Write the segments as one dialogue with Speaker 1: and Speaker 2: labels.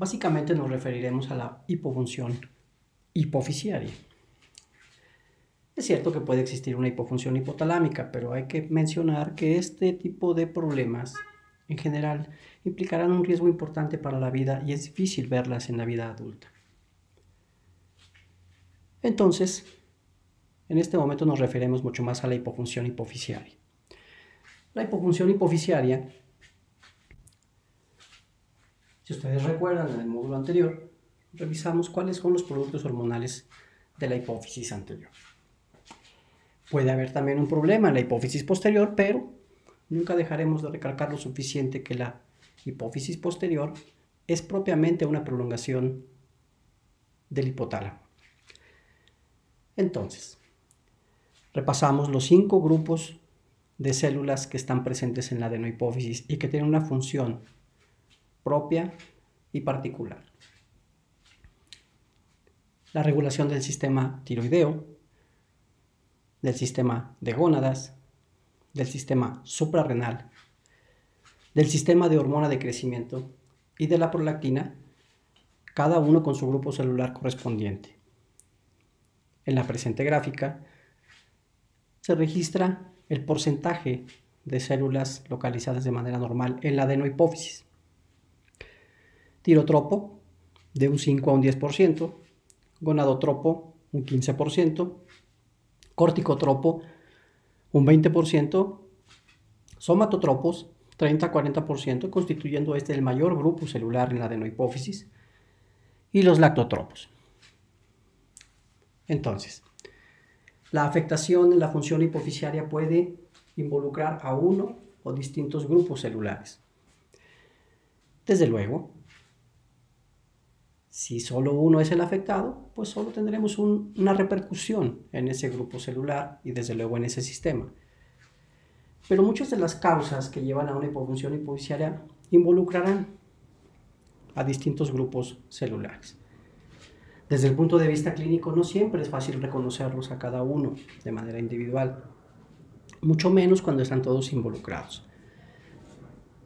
Speaker 1: Básicamente nos referiremos a la hipofunción hipoficiaria. Es cierto que puede existir una hipofunción hipotalámica, pero hay que mencionar que este tipo de problemas en general implicarán un riesgo importante para la vida y es difícil verlas en la vida adulta. Entonces, en este momento nos referimos mucho más a la hipofunción hipoficiaria. La hipofunción hipoficiaria si ustedes recuerdan, en el módulo anterior revisamos cuáles son los productos hormonales de la hipófisis anterior. Puede haber también un problema en la hipófisis posterior, pero nunca dejaremos de recalcar lo suficiente que la hipófisis posterior es propiamente una prolongación del hipotálamo. Entonces, repasamos los cinco grupos de células que están presentes en la adenohipófisis y que tienen una función propia y particular. La regulación del sistema tiroideo, del sistema de gónadas, del sistema suprarrenal, del sistema de hormona de crecimiento y de la prolactina, cada uno con su grupo celular correspondiente. En la presente gráfica se registra el porcentaje de células localizadas de manera normal en la adenohipófisis tirotropo de un 5 a un 10%, gonadotropo un 15%, corticotropo un 20%, somatotropos 30-40%, constituyendo este el mayor grupo celular en la adenohipófisis, y los lactotropos. Entonces, la afectación en la función hipofisiaria puede involucrar a uno o distintos grupos celulares. Desde luego, si solo uno es el afectado, pues solo tendremos una repercusión en ese grupo celular y desde luego en ese sistema. Pero muchas de las causas que llevan a una hipofunción hipoficiaria involucrarán a distintos grupos celulares. Desde el punto de vista clínico no siempre es fácil reconocerlos a cada uno de manera individual, mucho menos cuando están todos involucrados.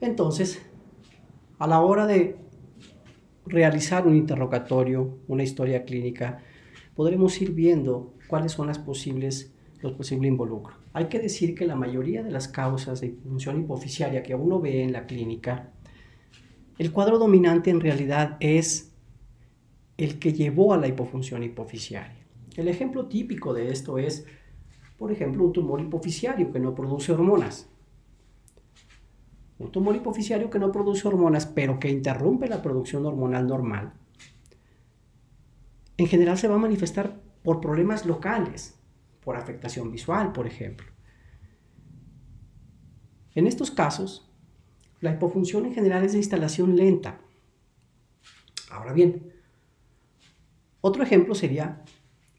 Speaker 1: Entonces, a la hora de realizar un interrogatorio, una historia clínica, podremos ir viendo cuáles son las posibles, los posibles involucros. Hay que decir que la mayoría de las causas de hipofunción hipoficiaria que uno ve en la clínica, el cuadro dominante en realidad es el que llevó a la hipofunción hipoficiaria. El ejemplo típico de esto es, por ejemplo, un tumor hipoficiario que no produce hormonas. Un tumor hipoficiario que no produce hormonas, pero que interrumpe la producción hormonal normal, en general se va a manifestar por problemas locales, por afectación visual, por ejemplo. En estos casos, la hipofunción en general es de instalación lenta. Ahora bien, otro ejemplo sería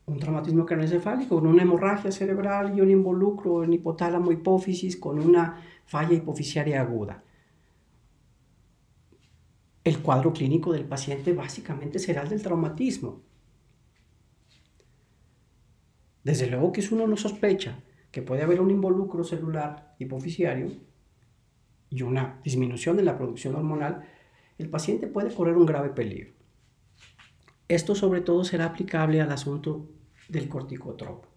Speaker 1: un traumatismo craneoencefálico, con una hemorragia cerebral y un involucro en hipotálamo hipófisis, con una falla hipoficiaria aguda. El cuadro clínico del paciente básicamente será el del traumatismo. Desde luego que si uno no sospecha que puede haber un involucro celular hipoficiario y una disminución de la producción hormonal, el paciente puede correr un grave peligro. Esto sobre todo será aplicable al asunto del corticotropo.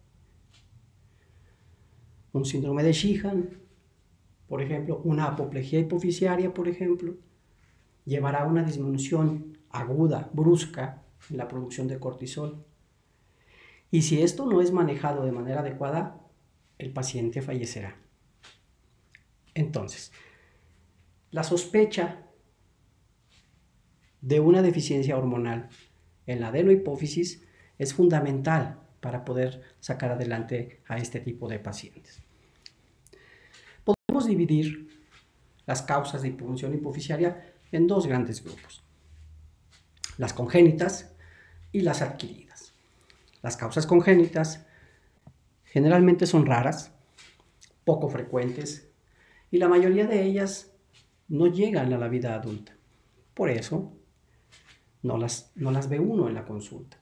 Speaker 1: Un síndrome de Sheehan, por ejemplo, una apoplejía hipoficiaria, por ejemplo, llevará a una disminución aguda, brusca, en la producción de cortisol. Y si esto no es manejado de manera adecuada, el paciente fallecerá. Entonces, la sospecha de una deficiencia hormonal en la adenohipófisis es fundamental para poder sacar adelante a este tipo de pacientes dividir las causas de impunción hipoficiaria en dos grandes grupos, las congénitas y las adquiridas. Las causas congénitas generalmente son raras, poco frecuentes, y la mayoría de ellas no llegan a la vida adulta. Por eso, no las, no las ve uno en la consulta.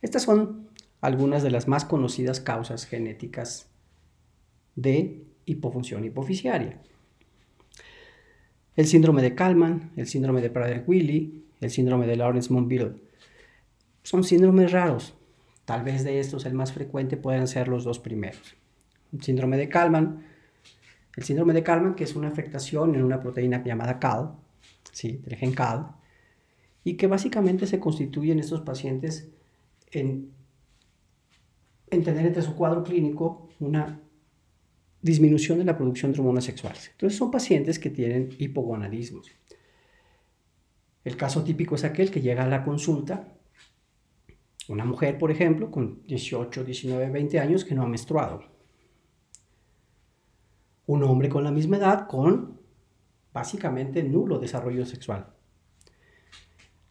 Speaker 1: Estas son algunas de las más conocidas causas genéticas de hipofunción hipofisiaria. El síndrome de Kalman, el síndrome de Prader-Willi, el síndrome de lawrence monville son síndromes raros. Tal vez de estos el más frecuente pueden ser los dos primeros. El síndrome de Kalman, el síndrome de Kalman que es una afectación en una proteína llamada CAL, sí, del gen CAL, y que básicamente se constituye en estos pacientes en, en tener entre su cuadro clínico una disminución de la producción de hormonas sexuales. Entonces son pacientes que tienen hipogonadismo El caso típico es aquel que llega a la consulta, una mujer, por ejemplo, con 18, 19, 20 años que no ha menstruado. Un hombre con la misma edad con básicamente nulo desarrollo sexual.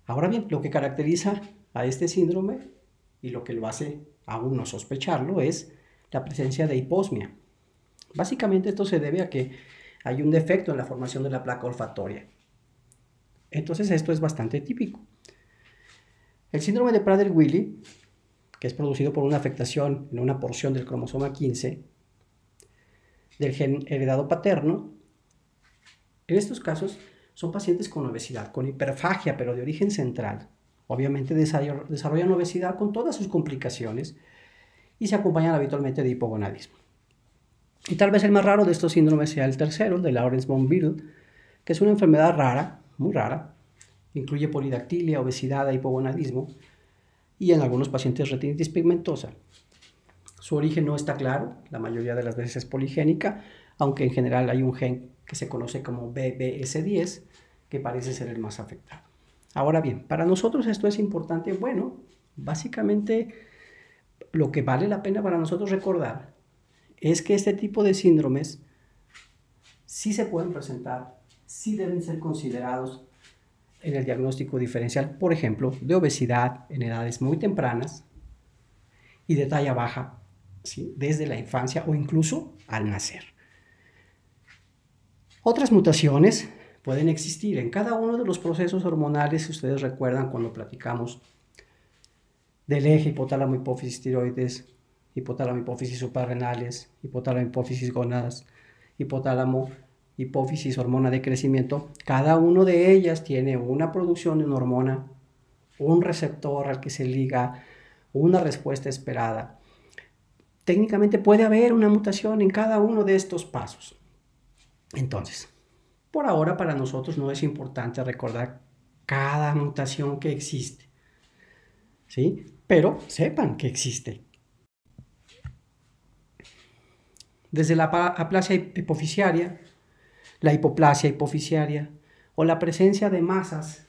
Speaker 1: Ahora bien, lo que caracteriza a este síndrome y lo que lo hace a uno sospecharlo es la presencia de hiposmia, Básicamente esto se debe a que hay un defecto en la formación de la placa olfatoria. Entonces esto es bastante típico. El síndrome de Prader-Willi, que es producido por una afectación en una porción del cromosoma 15 del gen heredado paterno, en estos casos son pacientes con obesidad, con hiperfagia, pero de origen central. Obviamente desarrollan obesidad con todas sus complicaciones y se acompañan habitualmente de hipogonadismo. Y tal vez el más raro de estos síndromes sea el tercero, el de Lawrence von que es una enfermedad rara, muy rara, incluye polidactilia, obesidad, hipogonadismo y en algunos pacientes retinitis pigmentosa. Su origen no está claro, la mayoría de las veces es poligénica, aunque en general hay un gen que se conoce como BBS10 que parece ser el más afectado. Ahora bien, para nosotros esto es importante, bueno, básicamente lo que vale la pena para nosotros recordar es que este tipo de síndromes sí se pueden presentar, sí deben ser considerados en el diagnóstico diferencial, por ejemplo, de obesidad en edades muy tempranas y de talla baja, desde la infancia o incluso al nacer. Otras mutaciones pueden existir en cada uno de los procesos hormonales, si ustedes recuerdan cuando platicamos del eje hipotálamo hipófisis tiroides, hipotálamo, hipófisis suprarrenales, hipotálamo, hipófisis gonadas, hipotálamo, hipófisis, hormona de crecimiento, cada uno de ellas tiene una producción de una hormona, un receptor al que se liga, una respuesta esperada. Técnicamente puede haber una mutación en cada uno de estos pasos. Entonces, por ahora para nosotros no es importante recordar cada mutación que existe. ¿Sí? Pero sepan que existe, desde la aplasia hipofisiaria, la hipoplasia hipofisiaria o la presencia de masas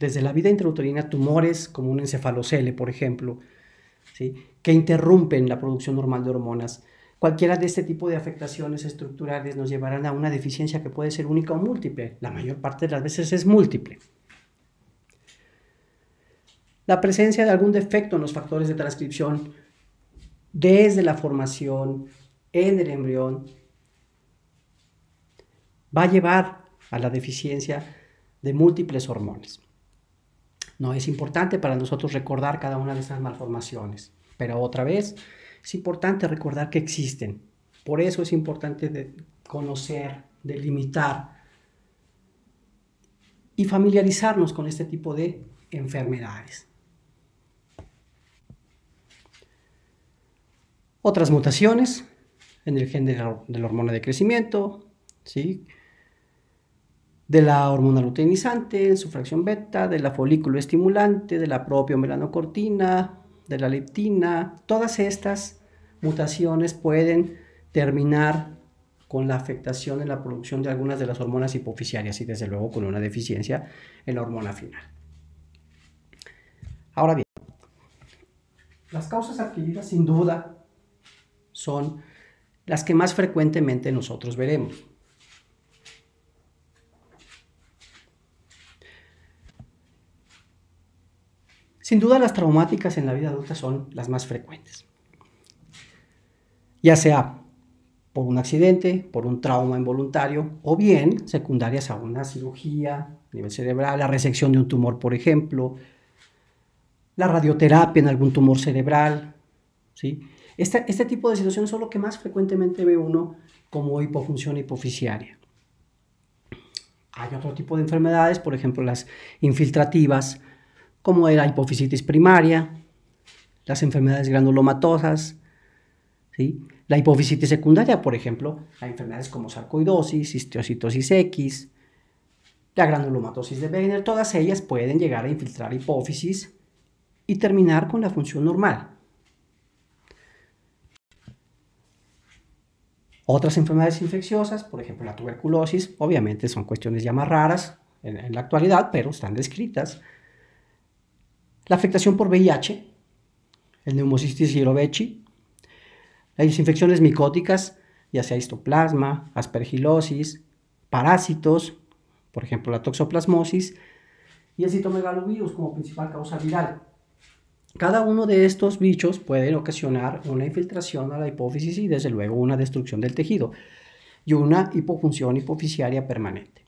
Speaker 1: desde la vida intrauterina, tumores como un encefalocele, por ejemplo, ¿sí? que interrumpen la producción normal de hormonas. Cualquiera de este tipo de afectaciones estructurales nos llevarán a una deficiencia que puede ser única o múltiple. La mayor parte de las veces es múltiple. La presencia de algún defecto en los factores de transcripción desde la formación en el embrión va a llevar a la deficiencia de múltiples hormonas. No es importante para nosotros recordar cada una de esas malformaciones, pero otra vez es importante recordar que existen. Por eso es importante conocer, delimitar y familiarizarnos con este tipo de enfermedades. Otras mutaciones en el gen de la, hormona de crecimiento, ¿sí? de la hormona luteinizante, en su fracción beta, de la folículo estimulante, de la propia melanocortina, de la leptina. Todas estas mutaciones pueden terminar con la afectación en la producción de algunas de las hormonas hipoficiarias y desde luego con una deficiencia en la hormona final. Ahora bien, las causas adquiridas sin duda son las que más frecuentemente nosotros veremos. Sin duda las traumáticas en la vida adulta son las más frecuentes. Ya sea por un accidente, por un trauma involuntario, o bien secundarias a una cirugía a nivel cerebral, la resección de un tumor, por ejemplo, la radioterapia en algún tumor cerebral, ¿sí? Este, tipo de situaciones son lo que más frecuentemente ve uno como hipofunción hipoficiaria. Hay otro tipo de enfermedades, por ejemplo las infiltrativas, como la hipofisitis primaria, las enfermedades granulomatosas, ¿sí? la hipofisitis secundaria, por ejemplo, hay enfermedades como sarcoidosis, histiocitosis X, la granulomatosis de Wegener, todas ellas pueden llegar a infiltrar hipófisis y terminar con la función normal. Otras enfermedades infecciosas, por ejemplo la tuberculosis, obviamente son cuestiones ya más raras en, la actualidad, pero están descritas. La afectación por VIH, el neumocistis hierovechi, las infecciones micóticas, ya sea histoplasma, aspergilosis, parásitos, por ejemplo la toxoplasmosis, y el citomegalovirus como principal causa viral. Cada uno de estos bichos puede ocasionar una infiltración a la hipófisis y desde luego una destrucción del tejido y una hipofunción hipofisiaria permanente.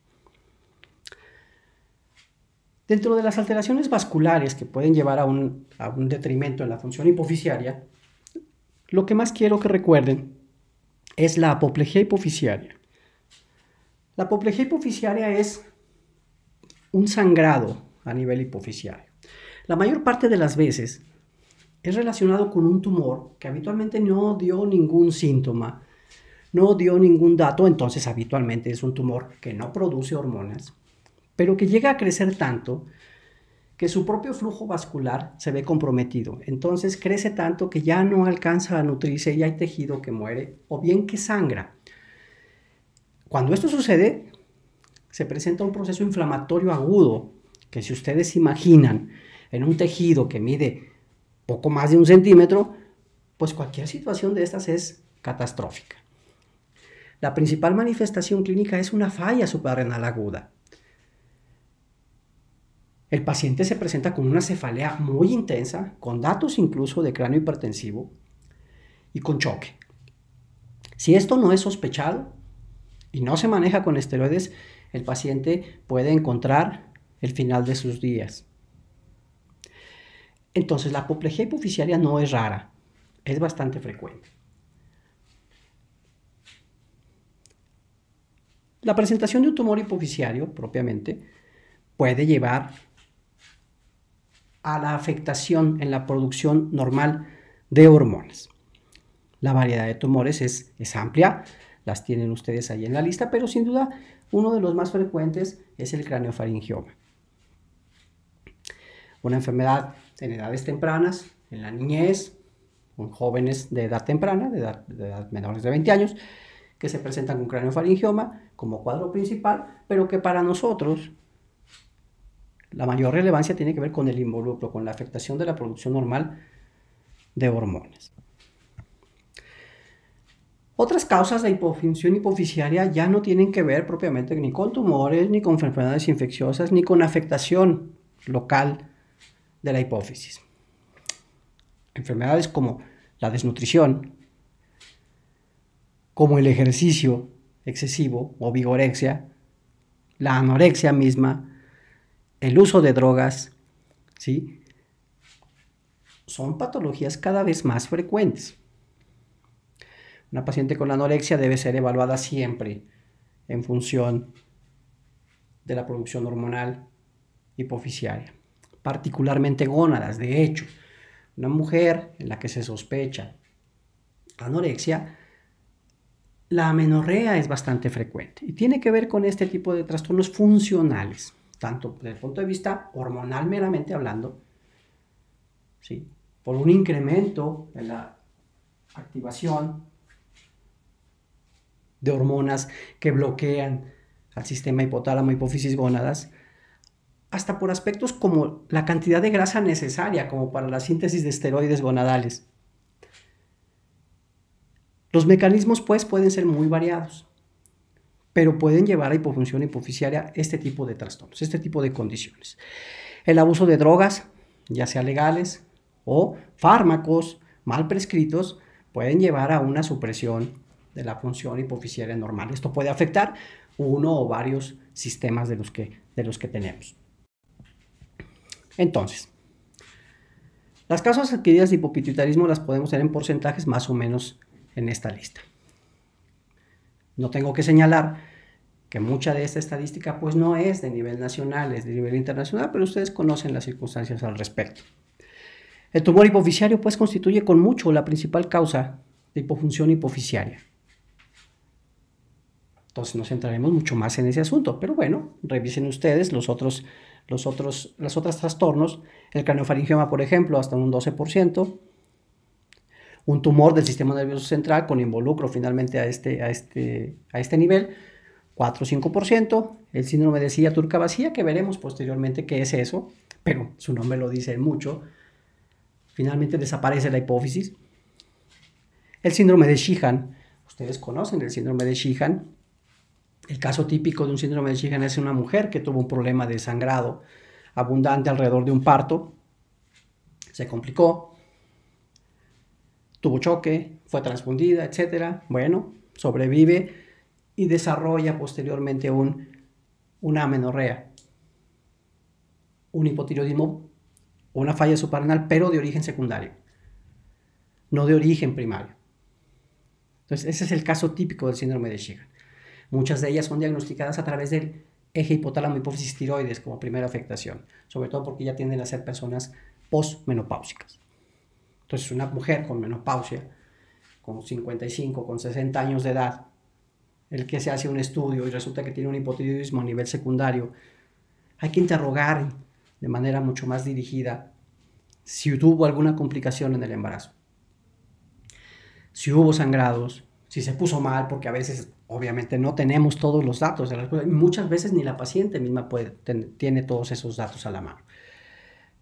Speaker 1: Dentro de las alteraciones vasculares que pueden llevar a un, detrimento en la función hipofisiaria, lo que más quiero que recuerden es la apoplejía hipofisiaria. La apoplejía hipofisiaria es un sangrado a nivel hipofisiario. La mayor parte de las veces es relacionado con un tumor que habitualmente no dio ningún síntoma, no dio ningún dato, entonces habitualmente es un tumor que no produce hormonas, pero que llega a crecer tanto que su propio flujo vascular se ve comprometido. Entonces crece tanto que ya no alcanza a nutrirse y hay tejido que muere o bien que sangra. Cuando esto sucede, se presenta un proceso inflamatorio agudo que si ustedes imaginan, en un tejido que mide poco más de un centímetro, pues cualquier situación de estas es catastrófica. La principal manifestación clínica es una falla suprarrenal aguda. El paciente se presenta con una cefalea muy intensa, con datos incluso de cráneo hipertensivo y con choque. Si esto no es sospechado y no se maneja con esteroides, el paciente puede encontrar el final de sus días. Entonces, la apoplejía hipoficiaria no es rara, es bastante frecuente. La presentación de un tumor hipoficiario, propiamente, puede llevar a la afectación en la producción normal de hormonas. La variedad de tumores es, amplia, las tienen ustedes ahí en la lista, pero sin duda uno de los más frecuentes es el craneofaringioma. Una enfermedad en edades tempranas, en la niñez, en jóvenes de edad temprana, de edad, menores de 20 años, que se presentan con craneofaringioma como cuadro principal, pero que para nosotros la mayor relevancia tiene que ver con el involucro, con la afectación de la producción normal de hormonas. Otras causas de hipofunción hipofisiaria ya no tienen que ver propiamente ni con tumores, ni con enfermedades infecciosas, ni con afectación local de la hipófisis. Enfermedades como la desnutrición, como el ejercicio excesivo o vigorexia, la anorexia misma, el uso de drogas, ¿sí? son patologías cada vez más frecuentes. Una paciente con anorexia debe ser evaluada siempre en función de la producción hormonal hipoficiaria particularmente gónadas. De hecho, una mujer en la que se sospecha anorexia, la amenorrea es bastante frecuente y tiene que ver con este tipo de trastornos funcionales, tanto desde el punto de vista hormonal meramente hablando, ¿sí? por un incremento en la activación de hormonas que bloquean al sistema hipotálamo, hipófisis, gónadas, hasta por aspectos como la cantidad de grasa necesaria como para la síntesis de esteroides gonadales. Los mecanismos pues pueden ser muy variados, pero pueden llevar a hipofunción hipoficiaria este tipo de trastornos, este tipo de condiciones. El abuso de drogas, ya sea legales o fármacos mal prescritos, pueden llevar a una supresión de la función hipoficiaria normal. Esto puede afectar uno o varios sistemas de los que, de los que tenemos. Entonces, las causas adquiridas de hipopituitarismo las podemos tener en porcentajes más o menos en esta lista. No tengo que señalar que mucha de esta estadística pues no es de nivel nacional, es de nivel internacional, pero ustedes conocen las circunstancias al respecto. El tumor hipoficiario pues constituye con mucho la principal causa de hipofunción hipoficiaria. Entonces nos centraremos mucho más en ese asunto, pero bueno, revisen ustedes los otros los otros, las otras trastornos, el craneofaringioma, por ejemplo, hasta un 12%, un tumor del sistema nervioso central con involucro finalmente a este, a este, a este nivel, 4 o 5%, el síndrome de silla turca vacía, que veremos posteriormente qué es eso, pero su nombre lo dice mucho, finalmente desaparece la hipófisis, el síndrome de Sheehan, ustedes conocen el síndrome de Sheehan, el caso típico de un síndrome de Sheehan es una mujer que tuvo un problema de sangrado abundante alrededor de un parto, se complicó, tuvo choque, fue transfundida, etc. Bueno, sobrevive y desarrolla posteriormente un, una amenorrea, un hipotiroidismo una falla suprarrenal, pero de origen secundario, no de origen primario. Entonces, ese es el caso típico del síndrome de Sheehan. Muchas de ellas son diagnosticadas a través del eje hipotálamo hipófisis tiroides como primera afectación, sobre todo porque ya tienden a ser personas postmenopáusicas. Entonces, una mujer con menopausia, con 55, con 60 años de edad, el que se hace un estudio y resulta que tiene un hipotiroidismo a nivel secundario, hay que interrogar de manera mucho más dirigida si tuvo alguna complicación en el embarazo. Si hubo sangrados, si se puso mal, porque a veces obviamente no tenemos todos los datos Muchas veces ni la paciente misma puede, tiene todos esos datos a la mano.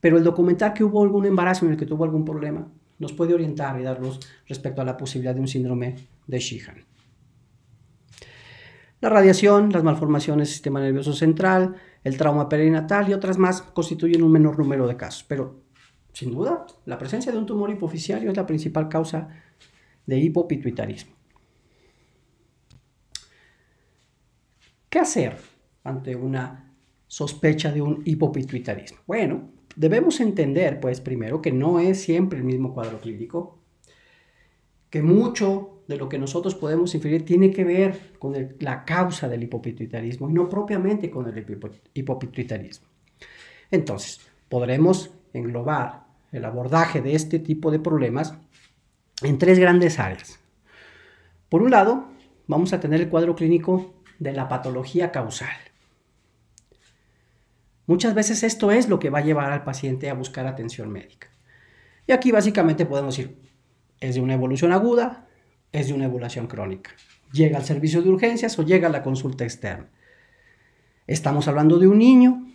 Speaker 1: Pero el documentar que hubo algún embarazo en el que tuvo algún problema nos puede orientar y darnos respecto a la posibilidad de un síndrome de Sheehan. La radiación, las malformaciones del sistema nervioso central, el trauma perinatal y otras más constituyen un menor número de casos. Pero, sin duda, la presencia de un tumor hipoficiario es la principal causa de hipopituitarismo. ¿Qué hacer ante una sospecha de un hipopituitarismo? Bueno, debemos entender, pues, primero que no es siempre el mismo cuadro clínico, que mucho de lo que nosotros podemos inferir tiene que ver con la causa del hipopituitarismo y no propiamente con el hipopituitarismo. Entonces, podremos englobar el abordaje de este tipo de problemas en tres grandes áreas. Por un lado, vamos a tener el cuadro clínico de la patología causal. Muchas veces esto es lo que va a llevar al paciente a buscar atención médica. Y aquí básicamente podemos decir, es de una evolución aguda, es de una evolución crónica. Llega al servicio de urgencias o llega a la consulta externa. Estamos hablando de un niño,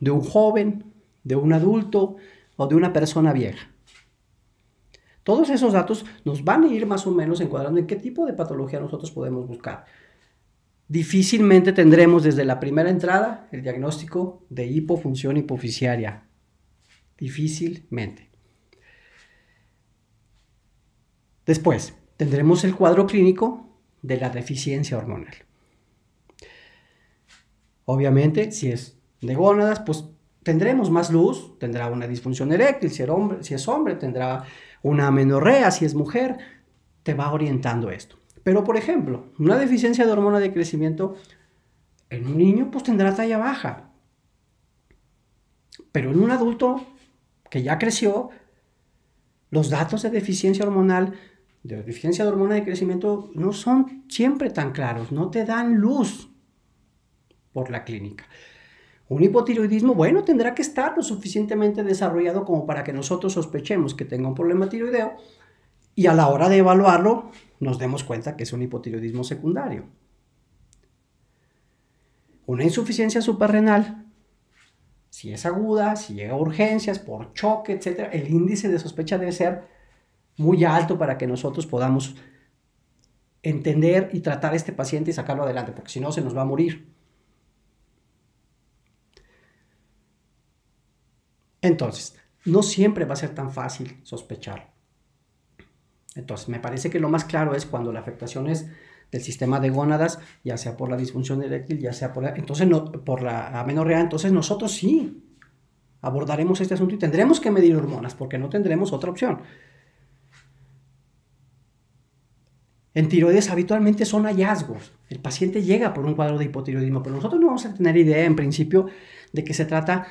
Speaker 1: de un joven, de un adulto o de una persona vieja. Todos esos datos nos van a ir más o menos encuadrando en qué tipo de patología nosotros podemos buscar difícilmente tendremos desde la primera entrada el diagnóstico de hipofunción hipoficiaria. Difícilmente. Después, tendremos el cuadro clínico de la deficiencia hormonal. Obviamente, si es de gónadas, pues tendremos más luz, tendrá una disfunción eréctil, si, hombre, si es hombre, tendrá una amenorrea, si es mujer, te va orientando esto. Pero, por ejemplo, una deficiencia de hormona de crecimiento en un niño pues tendrá talla baja. Pero en un adulto que ya creció, los datos de deficiencia hormonal, de deficiencia de hormona de crecimiento, no son siempre tan claros, no te dan luz por la clínica. Un hipotiroidismo, bueno, tendrá que estar lo suficientemente desarrollado como para que nosotros sospechemos que tenga un problema tiroideo y a la hora de evaluarlo, nos demos cuenta que es un hipotiroidismo secundario. Una insuficiencia suprarrenal, si es aguda, si llega a urgencias, por choque, etc., el índice de sospecha debe ser muy alto para que nosotros podamos entender y tratar a este paciente y sacarlo adelante, porque si no se nos va a morir. Entonces, no siempre va a ser tan fácil sospechar entonces, me parece que lo más claro es cuando la afectación es del sistema de gónadas, ya sea por la disfunción eréctil, ya sea por la, entonces por la amenorrea, entonces nosotros sí abordaremos este asunto y tendremos que medir hormonas porque no tendremos otra opción. En tiroides habitualmente son hallazgos. El paciente llega por un cuadro de hipotiroidismo, pero nosotros no vamos a tener idea en principio de que se trata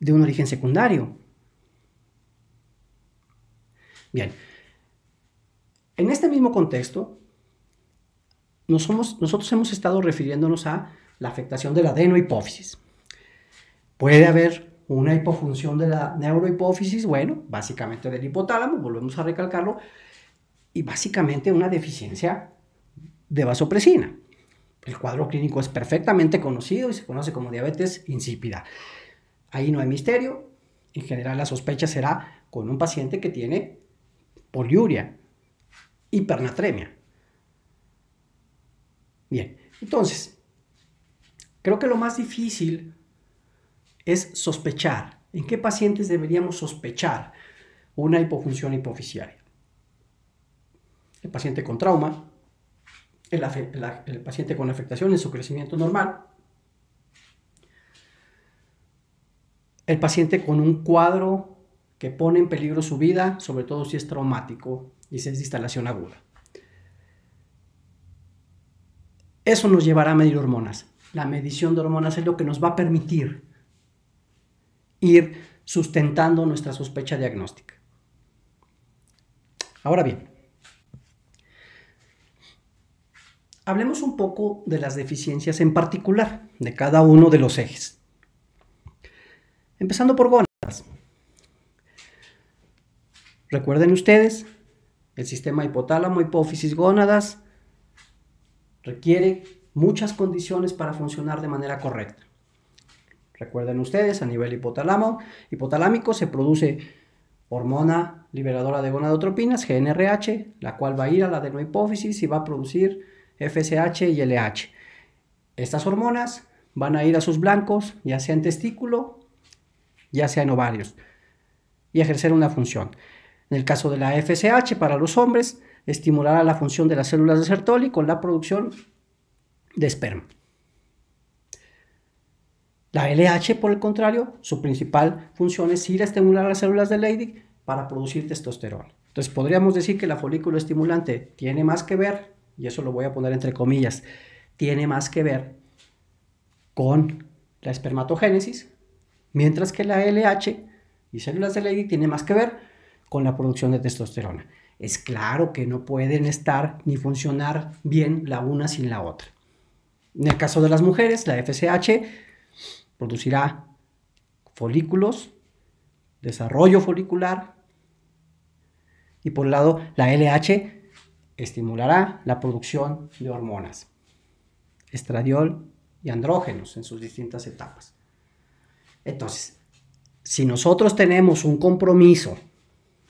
Speaker 1: de un origen secundario. Bien, en este mismo contexto, nosotros hemos estado refiriéndonos a la afectación de la adenohipófisis. Puede haber una hipofunción de la neurohipófisis, bueno, básicamente del hipotálamo, volvemos a recalcarlo, y básicamente una deficiencia de vasopresina. El cuadro clínico es perfectamente conocido y se conoce como diabetes insípida. Ahí no hay misterio. En general la sospecha será con un paciente que tiene poliuria, hipernatremia. Bien, entonces, creo que lo más difícil es sospechar. ¿En qué pacientes deberíamos sospechar una hipofunción hipoficiaria, El paciente con trauma, el, el paciente con afectación en su crecimiento normal, el paciente con un cuadro que pone en peligro su vida, sobre todo si es traumático, y es instalación aguda. Eso nos llevará a medir hormonas. La medición de hormonas es lo que nos va a permitir ir sustentando nuestra sospecha diagnóstica. Ahora bien, hablemos un poco de las deficiencias en particular de cada uno de los ejes. Empezando por gónadas. Recuerden ustedes el sistema hipotálamo, hipófisis, gónadas requiere muchas condiciones para funcionar de manera correcta. Recuerden ustedes, a nivel hipotálamo, hipotalámico se produce hormona liberadora de gonadotropinas, GNRH, la cual va a ir a la adenohipófisis y va a producir FSH y LH. Estas hormonas van a ir a sus blancos, ya sea en testículo, ya sea en ovarios, y ejercer una función. En el caso de la FSH, para los hombres, estimulará la función de las células de Sertoli con la producción de esperma. La LH, por el contrario, su principal función es ir a estimular las células de Leydig para producir testosterona. Entonces podríamos decir que la folículo estimulante tiene más que ver, y eso lo voy a poner entre comillas, tiene más que ver con la espermatogénesis, mientras que la LH y células de Leydig tiene más que ver con la producción de testosterona. Es claro que no pueden estar ni funcionar bien la una sin la otra. En el caso de las mujeres, la FSH producirá folículos, desarrollo folicular, y por un lado la LH estimulará la producción de hormonas, estradiol y andrógenos en sus distintas etapas. Entonces, si nosotros tenemos un compromiso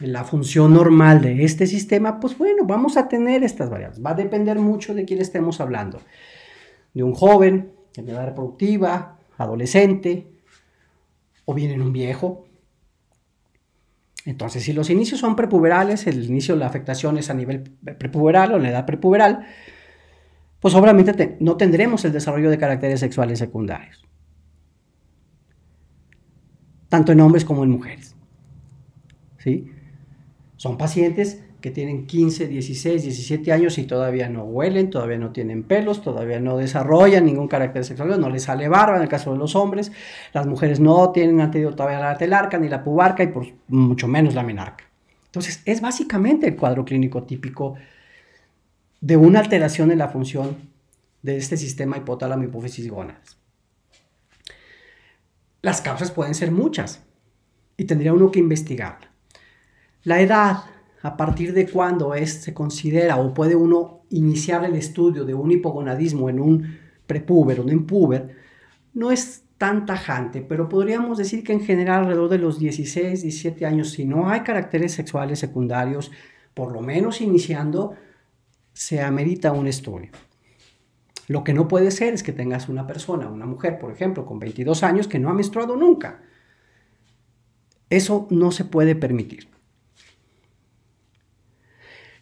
Speaker 1: en la función normal de este sistema, pues bueno, vamos a tener estas variables. Va a depender mucho de quién estemos hablando. De un joven, en edad reproductiva, adolescente, o bien en un viejo. Entonces, si los inicios son prepuberales, el inicio de la afectación es a nivel prepuberal o en la edad prepuberal, pues obviamente no tendremos el desarrollo de caracteres sexuales secundarios, tanto en hombres como en mujeres. ¿Sí? Son pacientes que tienen 15, 16, 17 años y todavía no huelen, todavía no tienen pelos, todavía no desarrollan ningún carácter sexual, no les sale barba en el caso de los hombres, las mujeres no tienen, todavía la telarca ni la pubarca y por mucho menos la menarca. Entonces, es básicamente el cuadro clínico típico de una alteración en la función de este sistema hipotálamo hipófisis gónadas. Las causas pueden ser muchas y tendría uno que investigarlas. La edad, a partir de cuándo se considera o puede uno iniciar el estudio de un hipogonadismo en un prepúber o en un puber, no es tan tajante, pero podríamos decir que en general alrededor de los 16, 17 años, si no hay caracteres sexuales secundarios, por lo menos iniciando, se amerita un estudio. Lo que no puede ser es que tengas una persona, una mujer, por ejemplo, con 22 años que no ha menstruado nunca. Eso no se puede permitir.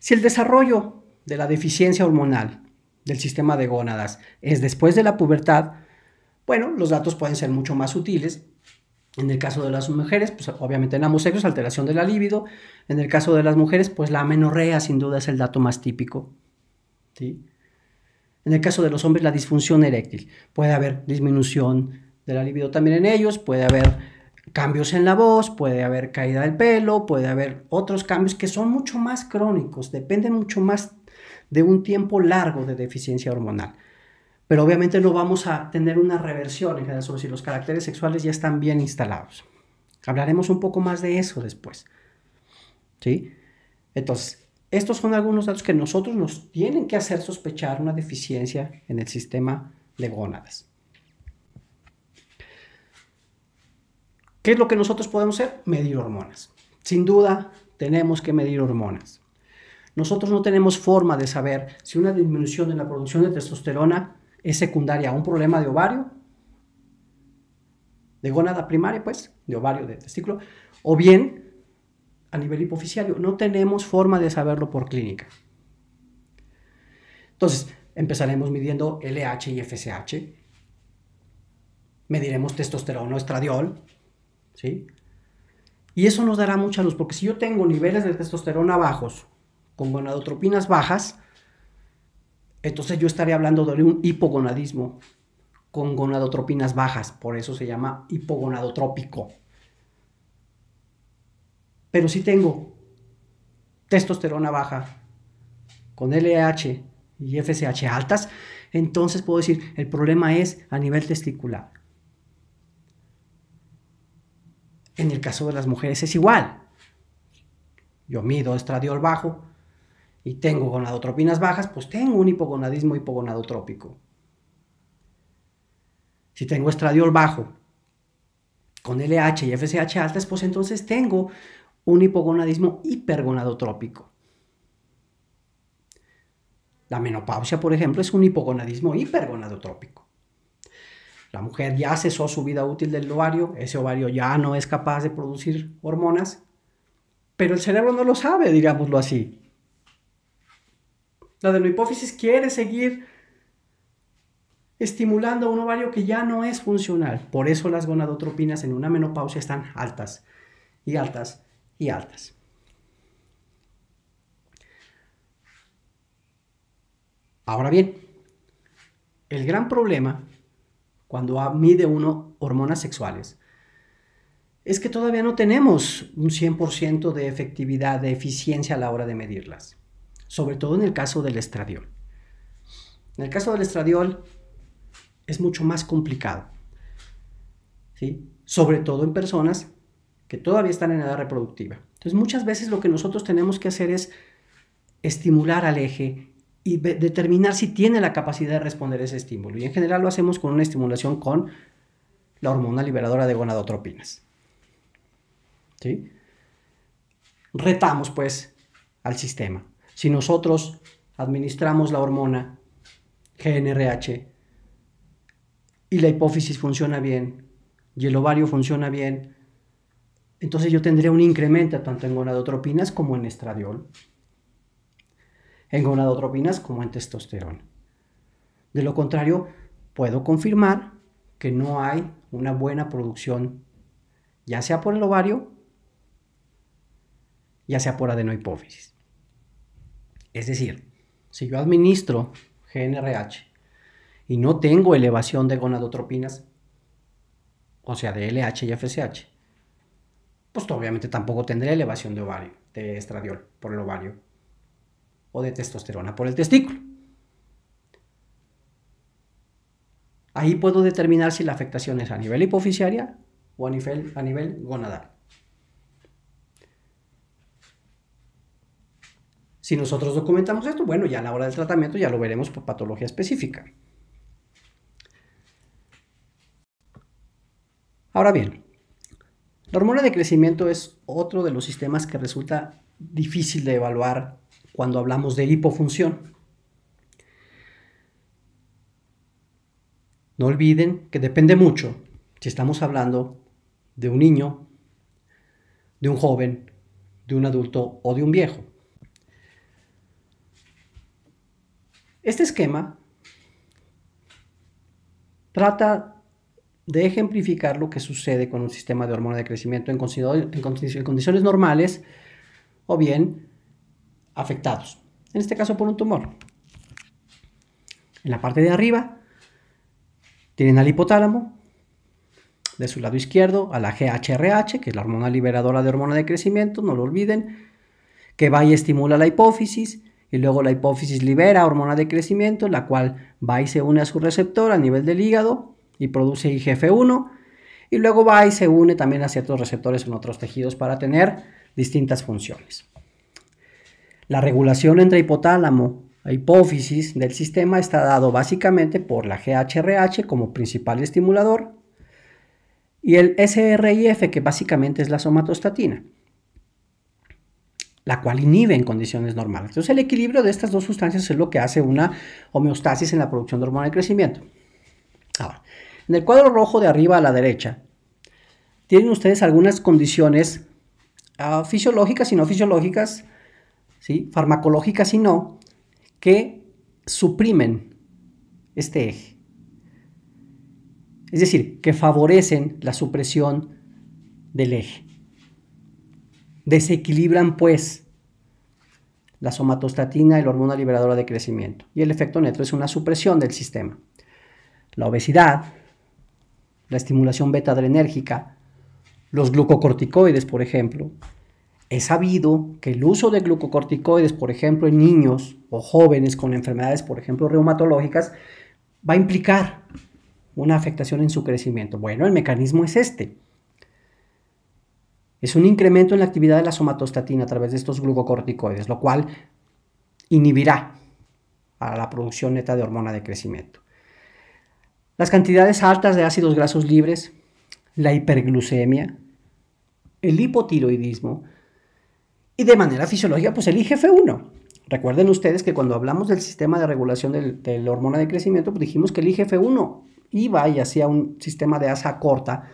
Speaker 1: Si el desarrollo de la deficiencia hormonal del sistema de gónadas es después de la pubertad, bueno, los datos pueden ser mucho más útiles. En el caso de las mujeres, pues obviamente en ambos sexos, alteración de la libido. En el caso de las mujeres, pues la amenorrea sin duda es el dato más típico. ¿sí? En el caso de los hombres, la disfunción eréctil. Puede haber disminución de la libido también en ellos, puede haber cambios en la voz, puede haber caída del pelo, puede haber otros cambios que son mucho más crónicos, dependen mucho más de un tiempo largo de deficiencia hormonal. Pero obviamente no vamos a tener una reversión en general sobre si los caracteres sexuales ya están bien instalados. Hablaremos un poco más de eso después. ¿Sí? Entonces, estos son algunos datos que nosotros nos tienen que hacer sospechar una deficiencia en el sistema de gónadas. ¿Qué es lo que nosotros podemos hacer? Medir hormonas. Sin duda, tenemos que medir hormonas. Nosotros no tenemos forma de saber si una disminución de la producción de testosterona es secundaria a un problema de ovario, de gónada primaria, pues, de ovario, de testículo, o bien a nivel hipoficiario. No tenemos forma de saberlo por clínica. Entonces, empezaremos midiendo LH y FSH, mediremos testosterona o estradiol, ¿sí? Y eso nos dará mucha luz, porque si yo tengo niveles de testosterona bajos, con gonadotropinas bajas, entonces yo estaré hablando de un hipogonadismo con gonadotropinas bajas, por eso se llama hipogonadotrópico. Pero si tengo testosterona baja, con LH y FSH altas, entonces puedo decir, el problema es a nivel testicular. En el caso de las mujeres es igual. Yo mido estradiol bajo y tengo gonadotropinas bajas, pues tengo un hipogonadismo hipogonadotrópico. Si tengo estradiol bajo con LH y FSH altas, pues entonces tengo un hipogonadismo hipergonadotrópico. La menopausia, por ejemplo, es un hipogonadismo hipergonadotrópico. La mujer ya cesó su vida útil del ovario, ese ovario ya no es capaz de producir hormonas, pero el cerebro no lo sabe, digámoslo así. La de la hipófisis quiere seguir estimulando un ovario que ya no es funcional. Por eso las gonadotropinas en una menopausia están altas y altas y altas. Ahora bien, el gran problema cuando mide uno hormonas sexuales, es que todavía no tenemos un 100% de efectividad, de eficiencia a la hora de medirlas, sobre todo en el caso del estradiol. En el caso del estradiol es mucho más complicado, ¿sí? sobre todo en personas que todavía están en edad reproductiva. Entonces muchas veces lo que nosotros tenemos que hacer es estimular al eje y determinar si tiene la capacidad de responder ese estímulo. Y en general lo hacemos con una estimulación con la hormona liberadora de gonadotropinas. Retamos pues al sistema. Si nosotros administramos la hormona GNRH y la hipófisis funciona bien y el ovario funciona bien, entonces yo tendría un incremento tanto en gonadotropinas como en estradiol en gonadotropinas como en testosterona. De lo contrario, puedo confirmar que no hay una buena producción, ya sea por el ovario, ya sea por adenohipófisis. Es decir, si yo administro GNRH y no tengo elevación de gonadotropinas, o sea, de LH y FSH, pues obviamente tampoco tendré elevación de ovario, de estradiol por el ovario o de testosterona por el testículo. Ahí puedo determinar si la afectación es a nivel hipoficiaria o a nivel, a nivel gonadal. Si nosotros documentamos esto, bueno, ya a la hora del tratamiento ya lo veremos por patología específica. Ahora bien, la hormona de crecimiento es otro de los sistemas que resulta difícil de evaluar cuando hablamos de hipofunción. No olviden que depende mucho si estamos hablando de un niño, de un joven, de un adulto o de un viejo. Este esquema trata de ejemplificar lo que sucede con un sistema de hormona de crecimiento en, en, condiciones normales o bien afectados, en este caso por un tumor. En la parte de arriba tienen al hipotálamo, de su lado izquierdo a la GHRH, que es la hormona liberadora de hormona de crecimiento, no lo olviden, que va y estimula la hipófisis, y luego la hipófisis libera hormona de crecimiento, la cual va y se une a su receptor a nivel del hígado y produce IGF-1, y luego va y se une también a ciertos receptores en otros tejidos para tener distintas funciones. La regulación entre hipotálamo e hipófisis del sistema está dado básicamente por la GHRH como principal estimulador y el SRIF que básicamente es la somatostatina, la cual inhibe en condiciones normales. Entonces el equilibrio de estas dos sustancias es lo que hace una homeostasis en la producción de hormona de crecimiento. Ahora, en el cuadro rojo de arriba a la derecha, tienen ustedes algunas condiciones ah, fisiológicas y no fisiológicas farmacológicas y no, que suprimen este eje. Es decir, que favorecen la supresión del eje. Desequilibran, pues, la somatostatina y la hormona liberadora de crecimiento. Y el efecto neto es una supresión del sistema. La obesidad, la estimulación beta-adrenérgica, los glucocorticoides, por ejemplo, es sabido que el uso de glucocorticoides, por ejemplo, en niños o jóvenes con enfermedades, por ejemplo, reumatológicas, va a implicar una afectación en su crecimiento. Bueno, el mecanismo es este. Es un incremento en la actividad de la somatostatina a través de estos glucocorticoides, lo cual inhibirá a la producción neta de hormona de crecimiento. Las cantidades altas de ácidos grasos libres, la hiperglucemia, el hipotiroidismo, y de manera fisiológica, pues el IGF-1. Recuerden ustedes que cuando hablamos del sistema de regulación de la hormona de crecimiento, pues dijimos que el IGF-1 iba y hacía un sistema de asa corta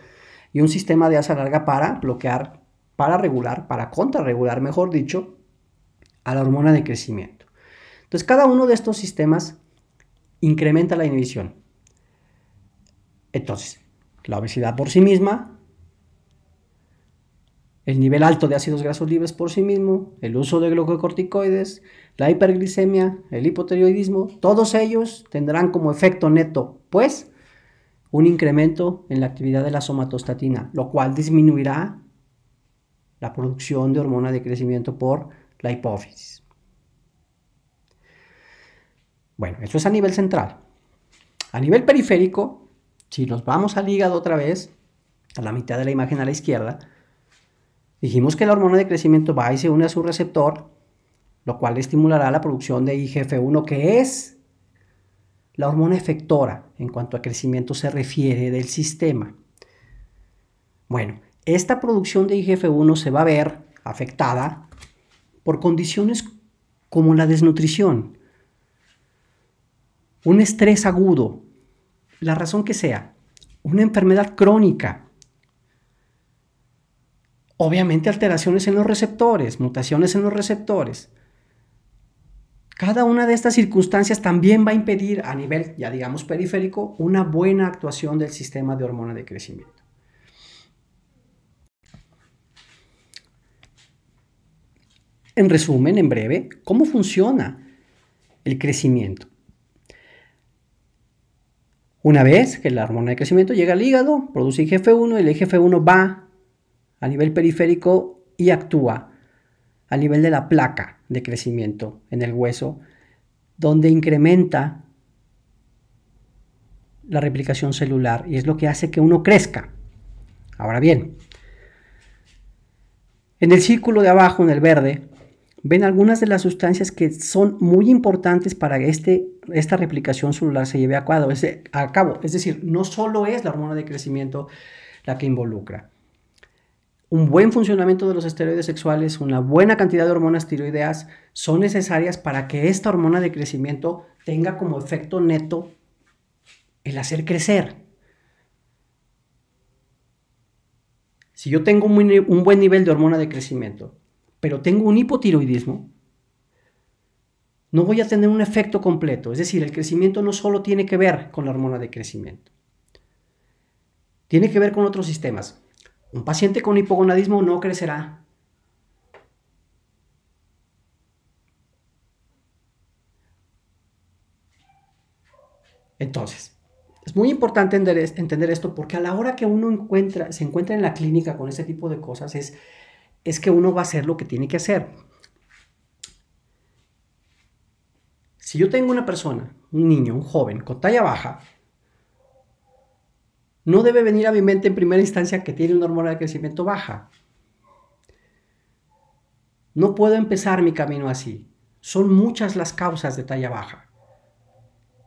Speaker 1: y un sistema de asa larga para bloquear, para regular, para contrarregular, mejor dicho, a la hormona de crecimiento. Entonces, cada uno de estos sistemas incrementa la inhibición. Entonces, la obesidad por sí misma el nivel alto de ácidos grasos libres por sí mismo, el uso de glucocorticoides, la hiperglicemia, el hipotiroidismo, todos ellos tendrán como efecto neto, pues, un incremento en la actividad de la somatostatina, lo cual disminuirá la producción de hormona de crecimiento por la hipófisis. Bueno, eso es a nivel central. A nivel periférico, si nos vamos al hígado otra vez, a la mitad de la imagen a la izquierda, Dijimos que la hormona de crecimiento va y se une a su receptor, lo cual estimulará la producción de IGF-1, que es la hormona efectora en cuanto a crecimiento se refiere del sistema. Bueno, esta producción de IGF-1 se va a ver afectada por condiciones como la desnutrición, un estrés agudo, la razón que sea, una enfermedad crónica, Obviamente alteraciones en los receptores, mutaciones en los receptores. Cada una de estas circunstancias también va a impedir a nivel, ya digamos, periférico, una buena actuación del sistema de hormona de crecimiento. En resumen, en breve, ¿cómo funciona el crecimiento? Una vez que la hormona de crecimiento llega al hígado, produce IGF-1 el IGF-1 va a nivel periférico y actúa a nivel de la placa de crecimiento en el hueso, donde incrementa la replicación celular y es lo que hace que uno crezca. Ahora bien, en el círculo de abajo, en el verde, ven algunas de las sustancias que son muy importantes para que este, esta replicación celular se lleve a cabo. a cabo. Es decir, no solo es la hormona de crecimiento la que involucra un buen funcionamiento de los esteroides sexuales, una buena cantidad de hormonas tiroideas son necesarias para que esta hormona de crecimiento tenga como efecto neto el hacer crecer. Si yo tengo un, buen nivel de hormona de crecimiento, pero tengo un hipotiroidismo, no voy a tener un efecto completo. Es decir, el crecimiento no solo tiene que ver con la hormona de crecimiento, tiene que ver con otros sistemas. Un paciente con hipogonadismo no crecerá. Entonces, es muy importante entender esto porque a la hora que uno encuentra, se encuentra en la clínica con este tipo de cosas es, es que uno va a hacer lo que tiene que hacer. Si yo tengo una persona, un niño, un joven con talla baja, no debe venir a mi mente en primera instancia que tiene una hormona de crecimiento baja. No puedo empezar mi camino así. Son muchas las causas de talla baja.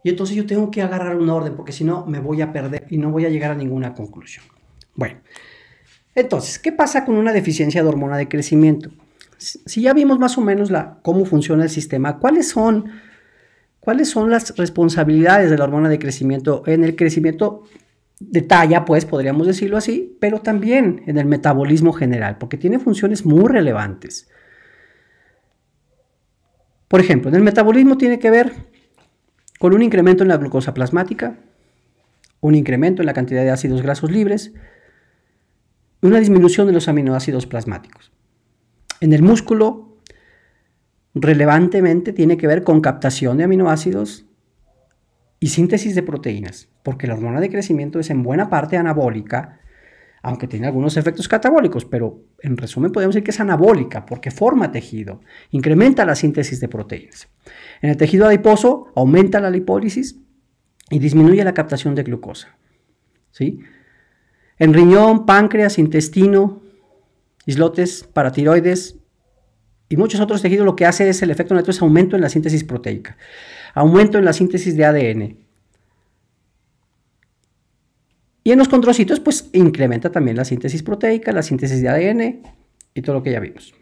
Speaker 1: Y entonces yo tengo que agarrar un orden porque si no me voy a perder y no voy a llegar a ninguna conclusión. Bueno, entonces, ¿qué pasa con una deficiencia de hormona de crecimiento? Si ya vimos más o menos la, cómo funciona el sistema, ¿cuáles son, ¿cuáles son las responsabilidades de la hormona de crecimiento en el crecimiento de talla, pues podríamos decirlo así, pero también en el metabolismo general, porque tiene funciones muy relevantes. Por ejemplo, en el metabolismo tiene que ver con un incremento en la glucosa plasmática, un incremento en la cantidad de ácidos grasos libres, una disminución de los aminoácidos plasmáticos. En el músculo, relevantemente, tiene que ver con captación de aminoácidos y síntesis de proteínas porque la hormona de crecimiento es en buena parte anabólica, aunque tiene algunos efectos catabólicos, pero en resumen podemos decir que es anabólica porque forma tejido, incrementa la síntesis de proteínas. En el tejido adiposo aumenta la lipólisis y disminuye la captación de glucosa. ¿sí? En riñón, páncreas, intestino, islotes, paratiroides y muchos otros tejidos lo que hace es el efecto neto es aumento en la síntesis proteica, aumento en la síntesis de ADN, y en los condrocitos, pues incrementa también la síntesis proteica, la síntesis de ADN y todo lo que ya vimos.